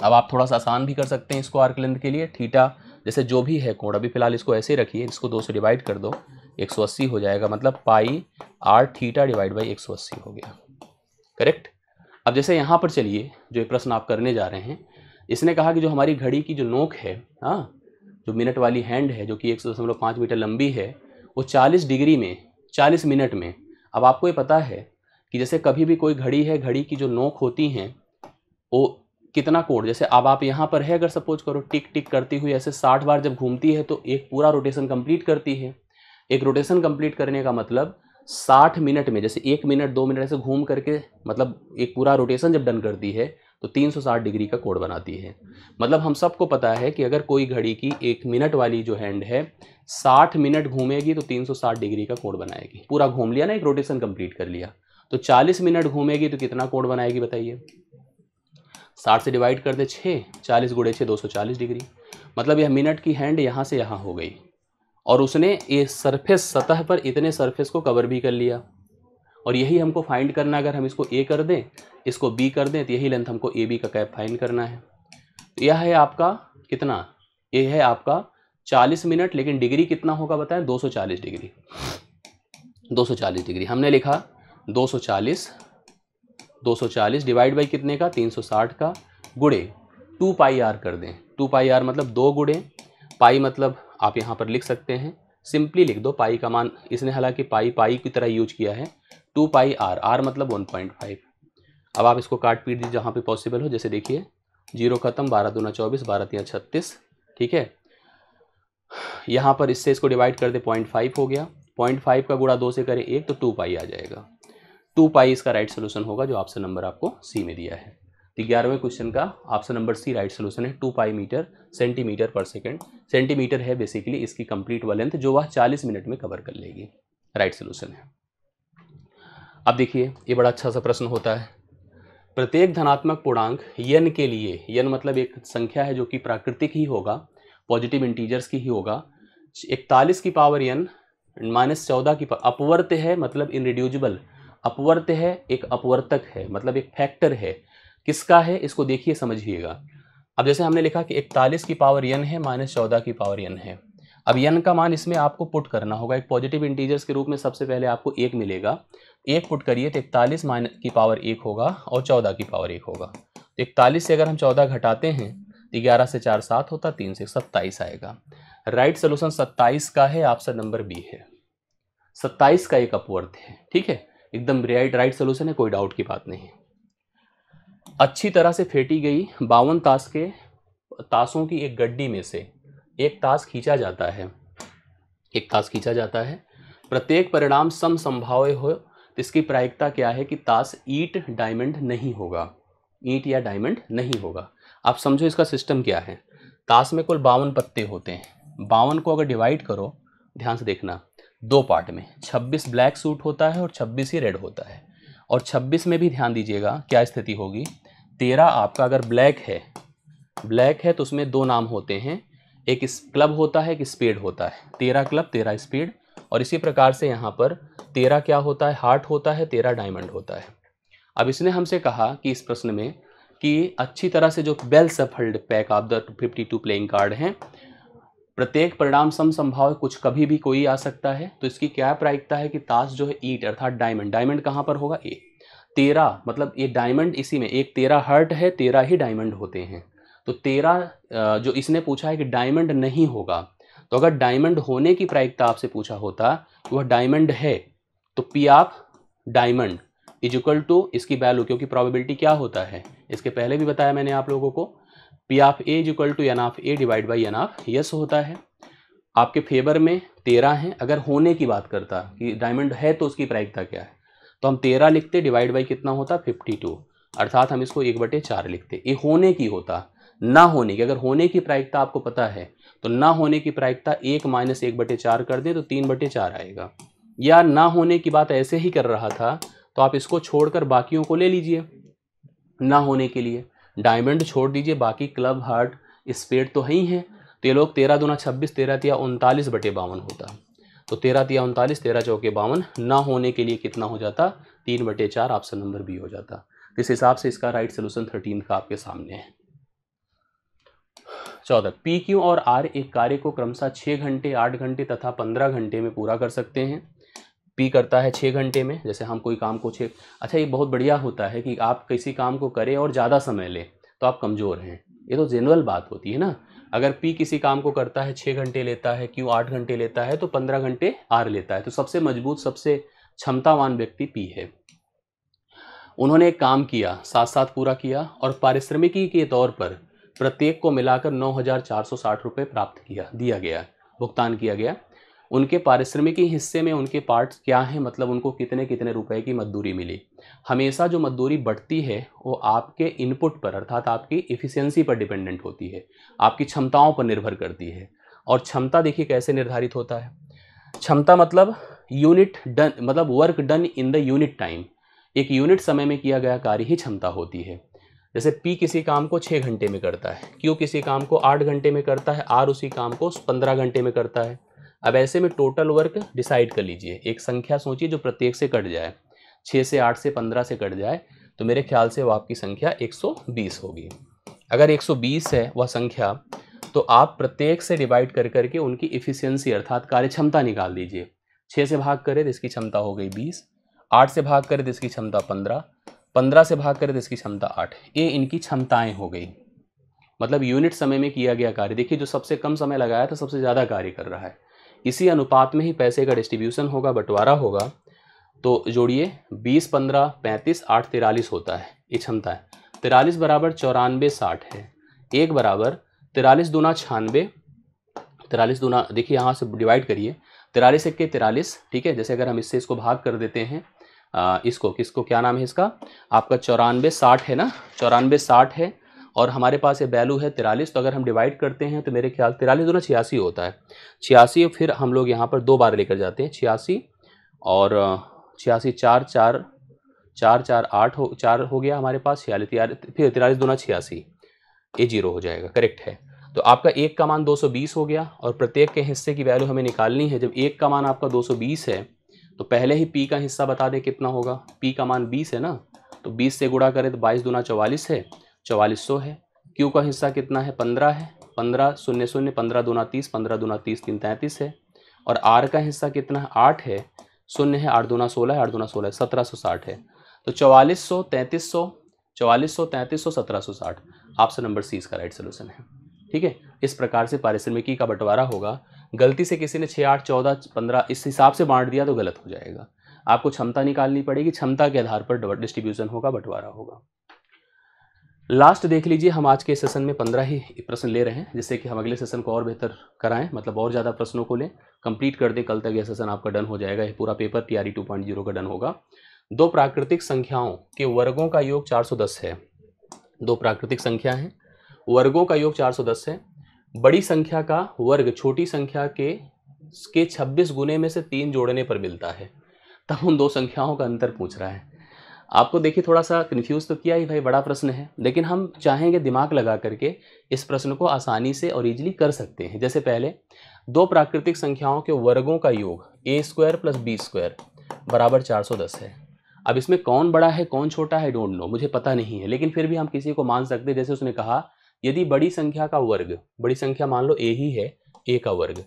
अब आप थोड़ा सा आसान भी कर सकते हैं इसको आर्क लेंथ के लिए थीटा जैसे जो भी है कोण अभी फिलहाल इसको ऐसे रखिए इसको दो से डिवाइड कर दो 180 हो जाएगा मतलब pi r theta divide by अस्सी हो गया करेक्ट अब जैसे यहाँ पर चलिए जो ये प्रश्न आप करने जा रहे हैं इसने कहा कि जो हमारी घड़ी की जो नोक है हाँ जो मिनट वाली हैंड है जो कि एक मीटर लंबी है वो चालीस डिग्री में चालीस मिनट में अब आपको ये पता है कि जैसे कभी भी कोई घड़ी है घड़ी की जो नोक होती हैं वो कितना कोण जैसे अब आप यहाँ पर है अगर सपोज करो टिक टिक करती हुई ऐसे साठ बार जब घूमती है तो एक पूरा रोटेशन कंप्लीट करती है एक रोटेशन कंप्लीट करने का मतलब साठ मिनट में जैसे एक मिनट दो मिनट ऐसे घूम करके मतलब एक पूरा रोटेशन जब डन करती है तो 360 डिग्री का कोड बनाती है मतलब हम सबको पता है कि अगर कोई घड़ी की एक मिनट वाली जो हैंड है 60 मिनट घूमेगी तो 360 डिग्री का कोड बनाएगी पूरा घूम लिया ना एक रोटेशन कंप्लीट कर लिया तो 40 मिनट घूमेगी तो कितना कोण बनाएगी बताइए 60 से डिवाइड कर दे छः चालीस गुड़े छः दो डिग्री मतलब यह मिनट की हैंड यहाँ से यहाँ हो गई और उसने ये सरफेस सतह पर इतने सरफेस को कवर भी कर लिया और यही हमको फाइंड करना अगर हम इसको ए कर दें इसको बी कर दें तो यही लेंथ हमको ए बी का कैप फाइंड करना है तो यह है आपका कितना ये है आपका 40 मिनट लेकिन डिग्री कितना होगा बताएं 240 डिग्री 240 डिग्री हमने लिखा 240 डिवाइड बाई कितने का 360 का गुड़े टू पाई आर कर दें टू पाई आर मतलब दो गुड़े पाई मतलब आप यहाँ पर लिख सकते हैं सिंपली लिख दो पाई का मान इसने हालांकि पाई पाई की तरह यूज किया है टू पाई आर आर मतलब वन पॉइंट फाइव अब आप इसको काट पीट दीजिए जहाँ पे पॉसिबल हो जैसे देखिए जीरो खत्म बारह दूना चौबीस बारह तीन छत्तीस ठीक है यहाँ पर इससे इसको डिवाइड कर दे पॉइंट फाइव हो गया पॉइंट फाइव का गुड़ा दो से करें एक तो टू पाई आ जाएगा टू पाई इसका राइट सोल्यूशन होगा जो ऑप्शन नंबर आपको सी में दिया है तो ग्यारहवें क्वेश्चन का option number C right solution है टू पाई मीटर सेंटीमीटर पर सेकेंड सेंटीमीटर है बेसिकली इसकी कंप्लीट वलेंथ जो वह चालीस मिनट में कवर कर लेगी राइट सोल्यूशन है अब देखिए ये बड़ा अच्छा सा प्रश्न होता है प्रत्येक धनात्मक पूर्णांक यन के लिए यन मतलब एक संख्या है जो कि प्राकृतिक ही होगा पॉजिटिव इंटीजर्स की ही होगा इकतालीस की पावर यन माइनस चौदह की अपवर्त है मतलब इनरिड्यूजिबल अपवर्त है एक अपवर्तक है मतलब एक फैक्टर है किसका है इसको देखिए समझिएगा अब जैसे हमने लिखा कि इकतालीस की पावर यन है माइनस चौदह की पावर यन है अब यन का मान इसमें आपको पुट करना होगा एक पॉजिटिव इंटीजर्स के रूप में सबसे पहले आपको एक मिलेगा एक पुट करिए तो इकतालीस माइनस की पावर एक होगा और चौदह की पावर एक होगा तो इकतालीस से अगर हम चौदह घटाते हैं तो ग्यारह से चार सात होता तीन से सत्ताईस आएगा राइट सोल्यूशन सत्ताईस का है आपसे नंबर बी है सत्ताईस का एक अपवर्थ है ठीक है एकदम राइट राइट सोल्यूशन है कोई डाउट की बात नहीं अच्छी तरह से फेंटी गई बावन ताश के ताशों की एक गड्डी में से एक ताश खींचा जाता है एक ताश खींचा जाता है प्रत्येक परिणाम सम संभाव हो तो इसकी प्रायिकता क्या है कि ताश ईट डायमंड नहीं होगा ईट या डायमंड नहीं होगा आप समझो इसका सिस्टम क्या है ताश में कुल बावन पत्ते होते हैं बावन को अगर डिवाइड करो ध्यान से देखना दो पार्ट में 26 ब्लैक सूट होता है और 26 ही रेड होता है और 26 में भी ध्यान दीजिएगा क्या स्थिति होगी तेरह आपका अगर ब्लैक है ब्लैक है तो उसमें दो नाम होते हैं एक क्लब होता है एक स्पेड होता है तेरह क्लब तेरह स्पेड और इसी प्रकार से यहाँ पर तेरह क्या होता है हार्ट होता है तेरह डायमंड होता है अब इसने हमसे कहा कि इस प्रश्न में कि अच्छी तरह से जो well shuffled pack of the fifty two playing card हैं प्रत्येक परिणाम सम संभाव कुछ कभी भी कोई आ सकता है तो इसकी क्या प्रायिकता है कि ताश जो है ईट अर्थात डायमंड डायमंड कहाँ पर होगा ए तेरह मतलब ये डायमंड इसी में एक तेरह हर्ट है तेरह ही डायमंड होते हैं तो तेरह जो इसने पूछा है कि डायमंड नहीं होगा तो अगर डायमंड होने की प्रायिकता आपसे पूछा होता तो वह डायमंड है तो P of diamond is equal to इसकी वैल्यू क्योंकि प्रोबेबिलिटी क्या होता है इसके पहले भी बताया मैंने आप लोगों को P of A is equal to n of A divide by n of S होता है आपके फेवर में तेरह हैं अगर होने की बात करता कि डायमंड है तो उसकी प्रायिकता क्या है तो हम तेरह लिखते डिवाइड बाई कितना होता फिफ्टी टू अर्थात हम इसको एक बटे चार लिखते ये होने की होता ना होने की अगर होने की प्रायिकता आपको पता है तो ना होने की प्रायिकता एक माइनस एक बटे चार कर दे तो तीन बटे चार आएगा या ना होने की बात ऐसे ही कर रहा था तो आप इसको छोड़कर बाकियों को ले लीजिए ना होने के लिए डायमंड छोड़ दीजिए बाकी क्लब हार्ट स्पेड तो है ही हैं तो ये लोग तेरह दूना छब्बीस तेरह तिया उनतालीस बटे बावन होता तो तेरह तिया उनतालीस तेरह चौके बावन ना होने के लिए कितना हो जाता तीन बटे चार ऑप्शन नंबर बी हो जाता इस हिसाब से इसका राइट सोल्यूशन थर्टीन का आपके सामने है चौदह पी क्यू और आर एक कार्य को क्रमशः छः घंटे आठ घंटे तथा पंद्रह घंटे में पूरा कर सकते हैं पी करता है छः घंटे में जैसे हम कोई काम को छः अच्छा ये बहुत बढ़िया होता है कि आप किसी काम को करें और ज़्यादा समय लें तो आप कमज़ोर हैं ये तो जनरल बात होती है ना अगर पी किसी काम को करता है छः घंटे लेता है क्यों आठ घंटे लेता है तो पंद्रह घंटे आर लेता है तो सबसे मजबूत सबसे क्षमतावान व्यक्ति पी है उन्होंने एक काम किया साथ साथ पूरा किया और पारिश्रमिकी के तौर पर प्रत्येक को मिलाकर नौ हज़ार चार सौ साठ रुपये प्राप्त किया दिया गया भुगतान किया गया उनके पारिश्रमिकी हिस्से में उनके पार्ट्स क्या हैं मतलब उनको कितने कितने रुपए की मजदूरी मिली हमेशा जो मजदूरी बढ़ती है वो आपके इनपुट पर अर्थात आपकी इफ़िशेंसी पर डिपेंडेंट होती है आपकी क्षमताओं पर निर्भर करती है और क्षमता देखिए कैसे निर्धारित होता है क्षमता मतलब यूनिट डन मतलब work done in the unit time एक यूनिट समय में किया गया कार्य ही क्षमता होती है जैसे पी किसी काम को छः घंटे में करता है क्यू किसी काम को आठ घंटे में करता है आर उसी काम को पंद्रह घंटे में करता है अब ऐसे में टोटल वर्क डिसाइड कर लीजिए एक संख्या सोचिए जो प्रत्येक से कट जाए छः से आठ से पंद्रह से कट जाए तो मेरे ख्याल से वो आपकी संख्या 120 होगी अगर 120 है वह संख्या तो आप प्रत्येक से डिवाइड कर करके उनकी इफिशियंसी अर्थात कार्य क्षमता निकाल दीजिए छः से भाग करें तो इसकी क्षमता हो गई बीस आठ से भाग करें तो इसकी क्षमता पंद्रह पंद्रह से भाग करें तो इसकी क्षमता आठ ये इनकी क्षमताएँ हो गई मतलब यूनिट समय में किया गया कार्य देखिए जो सबसे कम समय लगाया था सबसे ज़्यादा कार्य कर रहा है इसी अनुपात में ही पैसे का डिस्ट्रीब्यूशन होगा बंटवारा होगा तो जोड़िए बीस पंद्रह पैंतीस आठ तिरालीस होता है ये क्षमता है तिरालीस बराबर चौरानवे साठ है एक बराबर तिरालीस दूना छानबे तिरालीस दूना देखिए यहाँ से डिवाइड करिए तिरालीस इक्के तिरालीस ठीक है जैसे अगर हम इससे इसको भाग कर देते हैं आ, इसको किसको क्या नाम है इसका आपका चौरानवे साठ है ना चौरानवे साठ है और हमारे पास ये वैल्यू है तिरालीस तो अगर हम डिवाइड करते हैं तो मेरे ख्याल तिरालीस दोनों छियासी होता है छियासी फिर हम लोग यहाँ पर दो बार लेकर जाते हैं छियासी और छियासी चार चार चार चार आठ हो चार हो गया हमारे पास छियालीस फिर तिरालीस दोनों छियासी ये जीरो हो जाएगा करेक्ट है तो आपका एक का मान 220 हो गया और प्रत्येक के हिस्से की वैल्यू हमें निकालनी है जब एक का मान आपका 220 है तो पहले ही पी का हिस्सा बता दें कितना होगा पी का मान 20 है ना तो 20 से गुणा करें तो 22 दुना चौवालीस है चवालीस सौ है क्यू का हिस्सा कितना है पंद्रह है पंद्रह शून्य शून्य पंद्रह दूना तीस पंद्रह दूना तीस तीन तैंतीस है और आर का हिस्सा कितना है आठ है शून्य है आठ दूना सोलह है आठ दूना सोलह सत्रह सौ साठ है तो चवालीस सौ तैंतीस सौ चवालीस सौ तैंतीस सौ सत्रह सौ साठ ऑप्शन नंबर सी इसका राइट सोल्यूशन है ठीक है इस प्रकार से पारिश्रमिकी का बंटवारा होगा गलती से किसी ने छः आठ चौदह पंद्रह इस हिसाब से बांट दिया तो गलत हो जाएगा आपको क्षमता निकालनी पड़ेगी क्षमता के आधार पर डिस्ट्रीब्यूशन होगा बंटवारा होगा लास्ट देख लीजिए हम आज के सेशन में पंद्रह ही प्रश्न ले रहे हैं जिससे कि हम अगले सेशन को और बेहतर कराएं मतलब और ज़्यादा प्रश्नों को लें कंप्लीट कर दें कल तक यह सेशन आपका डन हो जाएगा यह पूरा पेपर पॉइंट जीरो का डन होगा दो प्राकृतिक संख्याओं के वर्गों का योग 410 है दो प्राकृतिक संख्या हैं वर्गों का योग चार है बड़ी संख्या का वर्ग छोटी संख्या के के छब्बीस गुने में से तीन जोड़ने पर मिलता है तब उन दो संख्याओं का अंतर पूछ रहा है आपको देखिए थोड़ा सा कन्फ्यूज़ तो किया ही भाई बड़ा प्रश्न है लेकिन हम चाहेंगे दिमाग लगा करके इस प्रश्न को आसानी से और इजीली कर सकते हैं जैसे पहले दो प्राकृतिक संख्याओं के वर्गों का योग A square plus B square बराबर चार सौ दस है अब इसमें कौन बड़ा है कौन छोटा है डोंट नो मुझे पता नहीं है लेकिन फिर भी हम किसी को मान सकते जैसे उसने कहा यदि बड़ी संख्या का वर्ग बड़ी संख्या मान लो ए ही है ए का वर्ग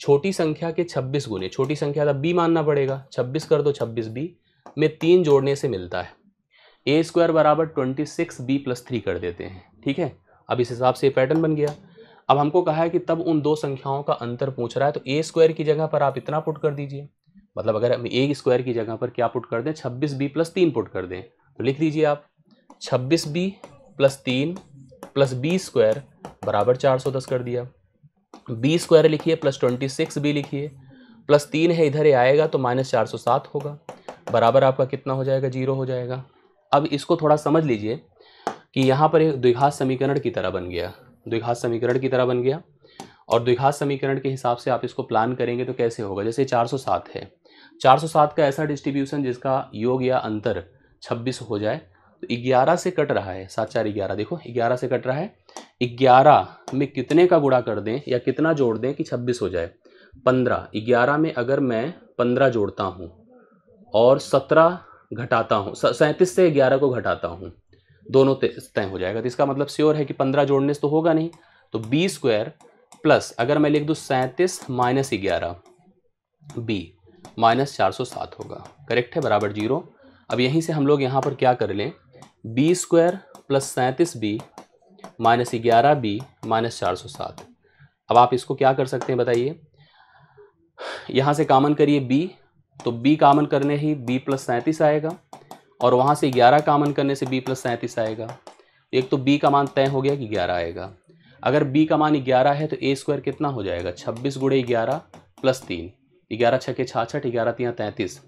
छोटी संख्या के छब्बीस गुने छोटी संख्या का बी मानना पड़ेगा छब्बीस कर दो छब्बीस बी में तीन जोड़ने से मिलता है ए स्क्वायर बराबर twenty six B plus three कर देते हैं ठीक है अब इस हिसाब से ये पैटर्न बन गया अब हमको कहा है कि तब उन दो संख्याओं का अंतर पूछ रहा है तो ए स्क्वायर की जगह पर आप इतना पुट कर दीजिए मतलब अगर हम ए स्क्वायर की जगह पर क्या पुट कर दें छब्बीस बी प्लस तीन पुट कर दें तो लिख दीजिए आप छब्बीस बी प्लस तीन प्लस बी स्क्वायर बराबर चार सौ दस कर दिया बी स्क्वायर लिखिए प्लस ट्वेंटी सिक्स बी लिखिए प्लस तीन है इधर ये आएगा तो माइनस चार सौ सात होगा बराबर आपका कितना हो जाएगा जीरो हो जाएगा अब इसको थोड़ा समझ लीजिए कि यहाँ पर एक द्विघात समीकरण की तरह बन गया द्विघात समीकरण की तरह बन गया और द्विघात समीकरण के हिसाब से आप इसको प्लान करेंगे तो कैसे होगा जैसे 407 है 407 का ऐसा डिस्ट्रीब्यूशन जिसका योग या अंतर 26 हो जाए तो 11 से कट रहा है सात चार ग्यारह देखो 11 से कट रहा है 11 में कितने का गुड़ा कर दें या कितना जोड़ दें कि 26 हो जाए 15 11 में अगर मैं 15 जोड़ता हूँ और सत्रह घटाता हूँ सैंतीस से ग्यारह को घटाता हूँ दोनों तय हो जाएगा तो इसका मतलब श्योर है कि पंद्रह जोड़ने से तो होगा नहीं तो बी स्क्वायर प्लस अगर मैं लिख दूँ सैंतीस माइनस ग्यारह बी माइनस चार सौ सात होगा करेक्ट है बराबर जीरो अब यहीं से हम लोग यहाँ पर क्या कर लें बी स्क्वायर प्लस सैंतीस बी माइनस ग्यारह बी माइनस चार सौ सात अब आप इसको क्या कर सकते हैं बताइए यहाँ से कामन करिए बी तो बी कामन करने ही बी प्लस सैंतीस आएगा और वहाँ से ग्यारह कामन करने से बी प्लस सैंतीस आएगा एक तो बी का मान तय हो गया कि ग्यारह आएगा अगर बी का मान ग्यारह है तो ए स्क्वायर कितना हो जाएगा छब्बीस गुड़े ग्यारह प्लस तीन ग्यारह के छाछठ ग्यारह तीन तैंतीस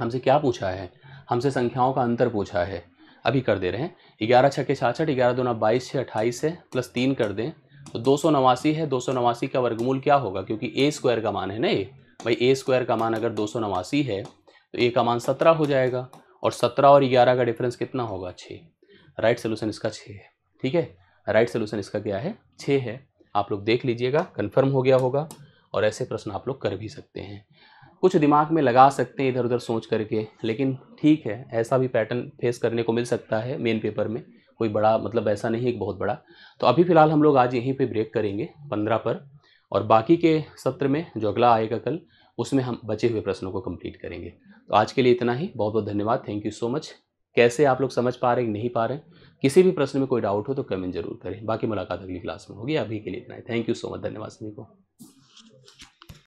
हमसे क्या पूछा है हमसे संख्याओं का अंतर पूछा है अभी कर दे रहे हैं ग्यारह के छाछठ ग्यारह दोना बाईस छः अट्ठाईस है प्लस तीन कर दें तो दो सौ नवासी है दो सौ नवासी का वर्गमूल क्या होगा क्योंकि ए स्क्वायर का मान है ना ये भाई ए स्क्वायर का मान अगर दो है तो ए का मान सत्रह हो जाएगा और सत्रह और ग्यारह का डिफरेंस कितना होगा छः राइट सोल्यूशन इसका छः है ठीक है राइट सोल्यूशन इसका क्या है छः है आप लोग देख लीजिएगा कन्फर्म हो गया होगा और ऐसे प्रश्न आप लोग कर भी सकते हैं कुछ दिमाग में लगा सकते हैं इधर उधर सोच करके लेकिन ठीक है ऐसा भी पैटर्न फेस करने को मिल सकता है मेन पेपर में कोई बड़ा मतलब ऐसा नहीं है बहुत बड़ा तो अभी फ़िलहाल हम लोग आज यहीं पे ब्रेक करेंगे पंद्रह पर और बाकी के सत्र में जो अगला आएगा कल उसमें हम बचे हुए प्रश्नों को कंप्लीट करेंगे तो आज के लिए इतना ही बहुत बहुत धन्यवाद थैंक यू सो मच कैसे आप लोग समझ पा रहे हैं नहीं पा रहे हैं किसी भी प्रश्न में कोई डाउट हो तो कमेंट जरूर करें बाकी मुलाकात अगली क्लास में होगी अभी के लिए इतना है थैंक यू सो मच धन्यवाद सभी को